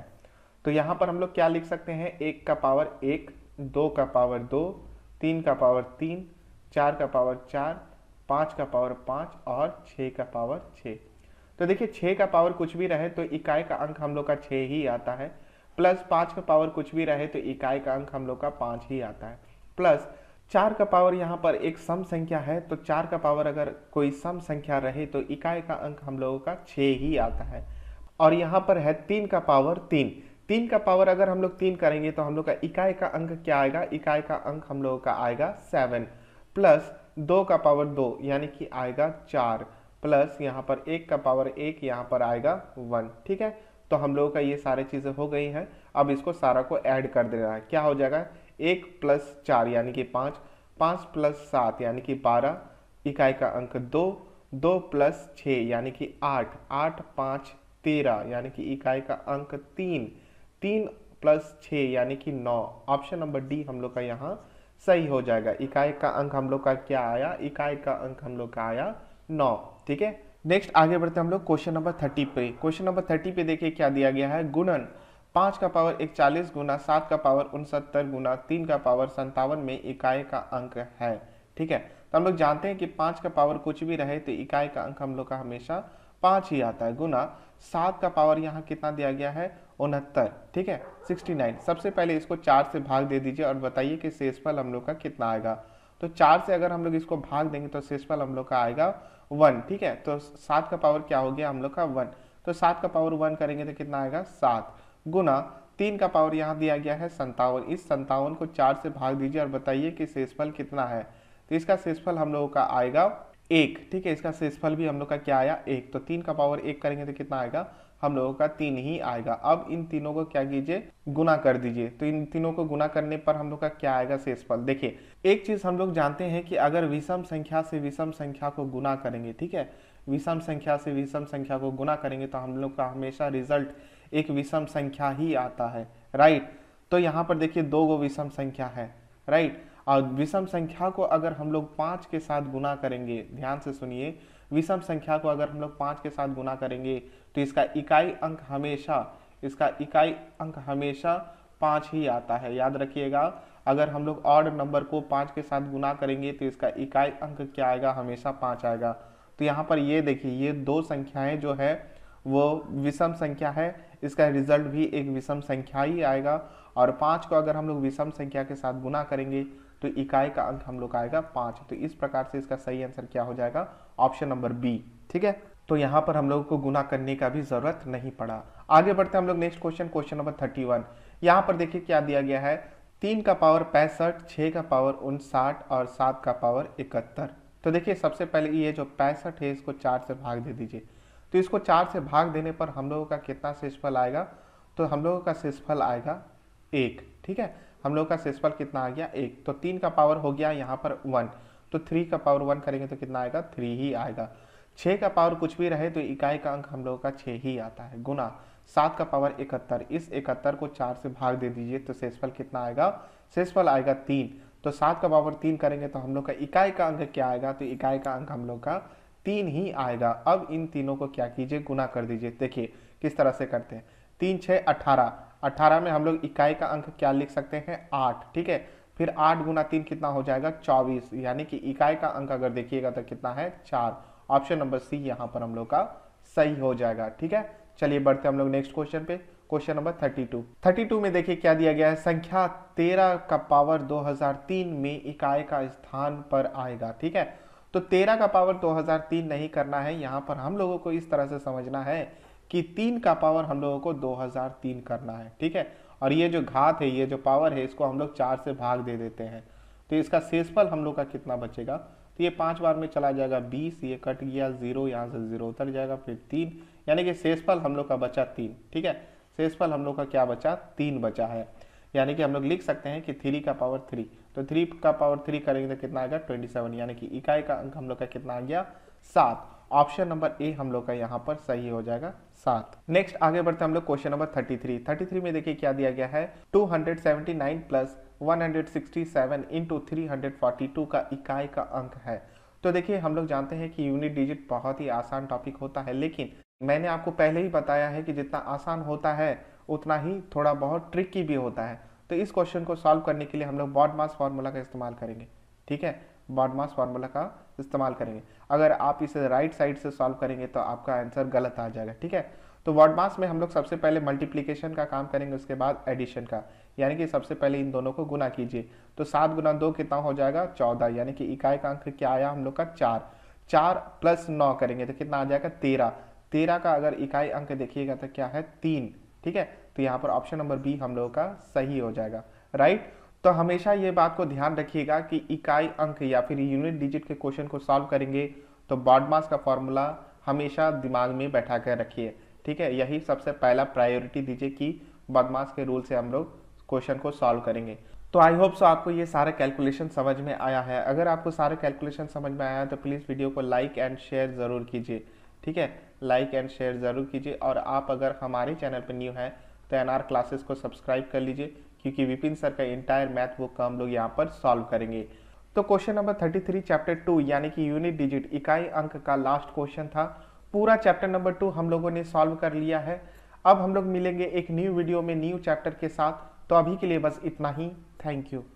तो यहाँ पर हम लोग क्या लिख सकते हैं एक का पावर एक दो का पावर दो तीन का पावर तीन चार का पावर चार पाँच का पावर पाँच और छः का पावर छः तो देखिए छः का पावर कुछ भी रहे तो इकाई का अंक हम लोग का छः ही आता है प्लस पाँच का पावर कुछ भी रहे तो इकाई का अंक हम लोग का पाँच ही आता है प्लस चार का पावर यहाँ पर एक सम संख्या है तो चार का पावर अगर कोई सम संख्या रहे तो इकाई का अंक हम लोगों का छः ही आता है और यहाँ पर है तीन का पावर तीन तीन का पावर अगर हम लोग तीन करेंगे तो हम लोग का इकाई का अंक क्या आएगा इकाई का अंक हम लोगों का आएगा सेवन प्लस दो का पावर दो यानी कि आएगा चार प्लस यहाँ पर एक का पावर एक यहाँ पर आएगा वन ठीक है तो हम लोगों का ये सारी चीज़ें हो गई हैं अब इसको सारा को ऐड कर देना है क्या हो जाएगा एक प्लस चार यानी कि पाँच पाँच प्लस सात यानी कि बारह इकाई का अंक दो दो प्लस छः यानी कि आठ आठ पाँच तेरह यानी कि इकाई का अंक तीन तीन प्लस छः यानी कि नौ ऑप्शन नंबर डी हम लोग का यहाँ सही हो जाएगा इकाई का अंक हम लोग का क्या आया इकाई का अंक हम लोग का आया नौ ठीक है नेक्स्ट आगे बढ़ते हम लोग क्वेश्चन नंबर थर्टी पे क्वेश्चन नंबर थर्टी पे देखिए क्या दिया गया है गुणन पाँच का पावर इकचालीस गुना सात का पावर उनसत्तर गुना तीन का पावर संतावन में इकाई का अंक है ठीक है तो हम लोग जानते हैं कि पाँच का पावर कुछ भी रहे तो इकाई का अंक हम लोग का हमेशा पाँच ही आता है गुना सात का पावर यहाँ कितना दिया गया है उनहत्तर ठीक है सिक्सटी नाइन सबसे पहले इसको चार से भाग दे दीजिए और बताइए कि शेषफल हम लोग का कितना आएगा तो चार से अगर हम लोग इसको भाग देंगे तो शेषफल हम लोग का आएगा वन ठीक है तो सात का पावर क्या हो गया हम लोग का वन तो सात का पावर वन करेंगे तो कितना आएगा सात गुना तीन का पावर यहाँ दिया गया है संतावन इस संतावन को चार से भाग दीजिए और बताइए कि शेषफल कितना है तो इसका शेषफल हम लोगों का आएगा एक ठीक है इसका शेषफल भी हम लोग का क्या आया एक तो तीन का पावर एक करेंगे तो कितना आएगा हम लोगों का तीन ही आएगा अब इन तीनों को क्या कीजिए गुना कर दीजिए तो इन तीनों को गुना करने पर हम लोग का क्या आएगा शेषफल देखिए एक चीज हम लोग जानते हैं कि अगर विषम संख्या से विषम संख्या को गुना करेंगे ठीक है विषम संख्या से विषम संख्या को गुना करेंगे तो हम लोग का हमेशा रिजल्ट एक विषम संख्या ही आता है राइट तो यहाँ पर देखिए दो गो विषम संख्या है राइट और विषम संख्या को अगर हम लोग पाँच के साथ गुना करेंगे ध्यान से सुनिए विषम संख्या को अगर हम लोग पाँच के साथ गुना करेंगे तो इसका इकाई अंक हमेशा इसका इकाई अंक हमेशा पाँच ही आता है याद रखिएगा अगर हम लोग ऑर्ड नंबर को पाँच के साथ गुना करेंगे तो इसका इकाई अंक क्या आएगा हमेशा पाँच आएगा तो यहाँ पर ये देखिए ये दो संख्याएं जो है वो विषम संख्या है इसका रिजल्ट भी एक विषम संख्या ही आएगा और पाँच को अगर हम लोग विषम संख्या के साथ गुना करेंगे तो इकाई का अंक हम लोग का आएगा पाँच तो इस प्रकार से इसका सही आंसर क्या हो जाएगा ऑप्शन नंबर बी ठीक है तो यहाँ पर हम लोगों को गुना करने का भी ज़रूरत नहीं पड़ा आगे बढ़ते हम लोग next question question number thirty one यहाँ पर देखिए क्या दिया गया है तीन का पावर पैंसठ छः का पावर उनसाठ और सात का पावर इकहत्तर तो देखिए सबसे पहले ये जो पैंसठ है इसको चार से भाग दे दीजिए तो इसको चार से भाग देने पर हम लोगों का कितना शेषफल आएगा तो हम लोगों का शेषफल आएगा एक ठीक है हम लोगों का शेषफल कितना आ गया एक तो तीन का पावर हो गया यहाँ पर वन तो थ्री का पावर वन करेंगे तो कितना आएगा थ्री ही आएगा छः का पावर कुछ भी रहे तो इकाई का अंक हम लोगों का छः ही आता है गुना सात का पावर इकहत्तर इस इकहत्तर को चार से भाग दे दीजिए तो शेषफल कितना आएगा शेषफल आएगा तीन तो सात का पावर तीन करेंगे तो हम लोग का इकाई का अंक क्या आएगा तो इकाई का अंक हम लोग का तीन ही आएगा अब इन तीनों को क्या कीजिए गुना कर दीजिए देखिए किस तरह से करते हैं तीन छः अठारह अठारह में हम लोग इकाई का अंक क्या लिख सकते हैं आठ ठीक है फिर आठ गुना तीन कितना हो जाएगा चौबीस यानी कि इकाई का अंक अगर देखिएगा तो कितना है चार ऑप्शन नंबर सी यहाँ पर हम लोग का सही हो जाएगा ठीक है चलिए बढ़ते हम लोग नेक्स्ट क्वेश्चन पे question number thirty two thirty two में देखिए क्या दिया गया है संख्या तेरह का पावर तीन में इकाई का स्थान पर आएगा ठीक है तो तेरह का पावर दो हजार तीन नहीं करना है यहाँ पर हम लोगों को इस तरह से समझना है कि तीन का पावर हम लोगों को दो हजार तीन करना है ठीक है और ये जो घात है ये जो पावर है इसको हम लोग चार से भाग दे देते हैं तो इसका शेषफल हम लोग का कितना बचेगा तो ये पाँच बार में चला जाएगा बीस ये कट गया जीरो यहाँ से जीरो उतर जाएगा फिर तीन यानी कि शेषफल हम लोग का बचा तीन ठीक है शेषफल हम लोग का क्या बचा तीन बचा है यानी कि हम लोग लिख सकते हैं कि थ्री का पावर थ्री तो थ्री का पावर थ्री करेंगे तो कितना आएगा ट्वेंटी सेवन यानी कि इकाई का अंक हम लोग का कितना आ गया सात ऑप्शन नंबर ए हम लोग का यहाँ पर सही हो जाएगा सात नेक्स्ट आगे बढ़ते हम लोग question number thirty three thirty three में देखिए क्या दिया गया है two hundred seventy nine plus one hundred sixty seven into three hundred forty two का इकाई का अंक है तो देखिए हम लोग जानते हैं कि यूनिट डिजिट बहुत ही आसान टॉपिक होता है लेकिन मैंने आपको पहले ही बताया है कि जितना आसान होता है उतना ही थोड़ा बहुत ट्रिकी भी होता है तो इस क्वेश्चन को सॉल्व करने के लिए हम लोग बॉड मास फार्मूला का इस्तेमाल करेंगे ठीक है बॉड मास फार्मूला का इस्तेमाल करेंगे अगर आप इसे राइट साइड से सॉल्व करेंगे तो आपका आंसर गलत आ जाएगा ठीक है तो वॉड मास में हम लोग सबसे पहले मल्टीप्लीकेशन का काम करेंगे उसके बाद एडिशन का यानी कि सबसे पहले इन दोनों को गुना कीजिए तो सात गुना दो कितना हो जाएगा चौदह यानी कि इकाई का अंक क्या आया हम लोग का चार चार प्लस नौ करेंगे तो कितना आ जाएगा तेरह तेरह का अगर इकाई अंक देखिएगा तो क्या है तीन ठीक है तो यहाँ पर ऑप्शन नंबर बी हम लोगों का सही हो जाएगा राइट तो हमेशा ये बात को ध्यान रखिएगा कि इकाई अंक या फिर यूनिट डिजिट के क्वेश्चन को सॉल्व करेंगे तो बॉडमास का फॉर्मूला हमेशा दिमाग में बैठा कर रखिए ठीक है यही सबसे पहला प्रायोरिटी दीजिए कि बदमाश के रूल से हम लोग क्वेश्चन को सॉल्व करेंगे तो आई होप सो आपको ये सारे कैलकुलेशन समझ में आया है अगर आपको सारे कैलकुलेशन समझ में आया है तो प्लीज़ वीडियो को लाइक एंड शेयर ज़रूर कीजिए ठीक है लाइक एंड शेयर ज़रूर कीजिए और आप अगर हमारे चैनल पर न्यू हैं तो एन क्लासेस को सब्सक्राइब कर लीजिए क्योंकि विपिन सर का इंटायर मैथ बुक का हम लोग यहाँ पर सॉल्व करेंगे तो क्वेश्चन नंबर 33 चैप्टर टू यानी कि यूनिट डिजिट इकाई अंक का लास्ट क्वेश्चन था पूरा चैप्टर नंबर टू हम लोगों ने सॉल्व कर लिया है अब हम लोग मिलेंगे एक न्यू वीडियो में न्यू चैप्टर के साथ तो अभी के लिए बस इतना ही थैंक यू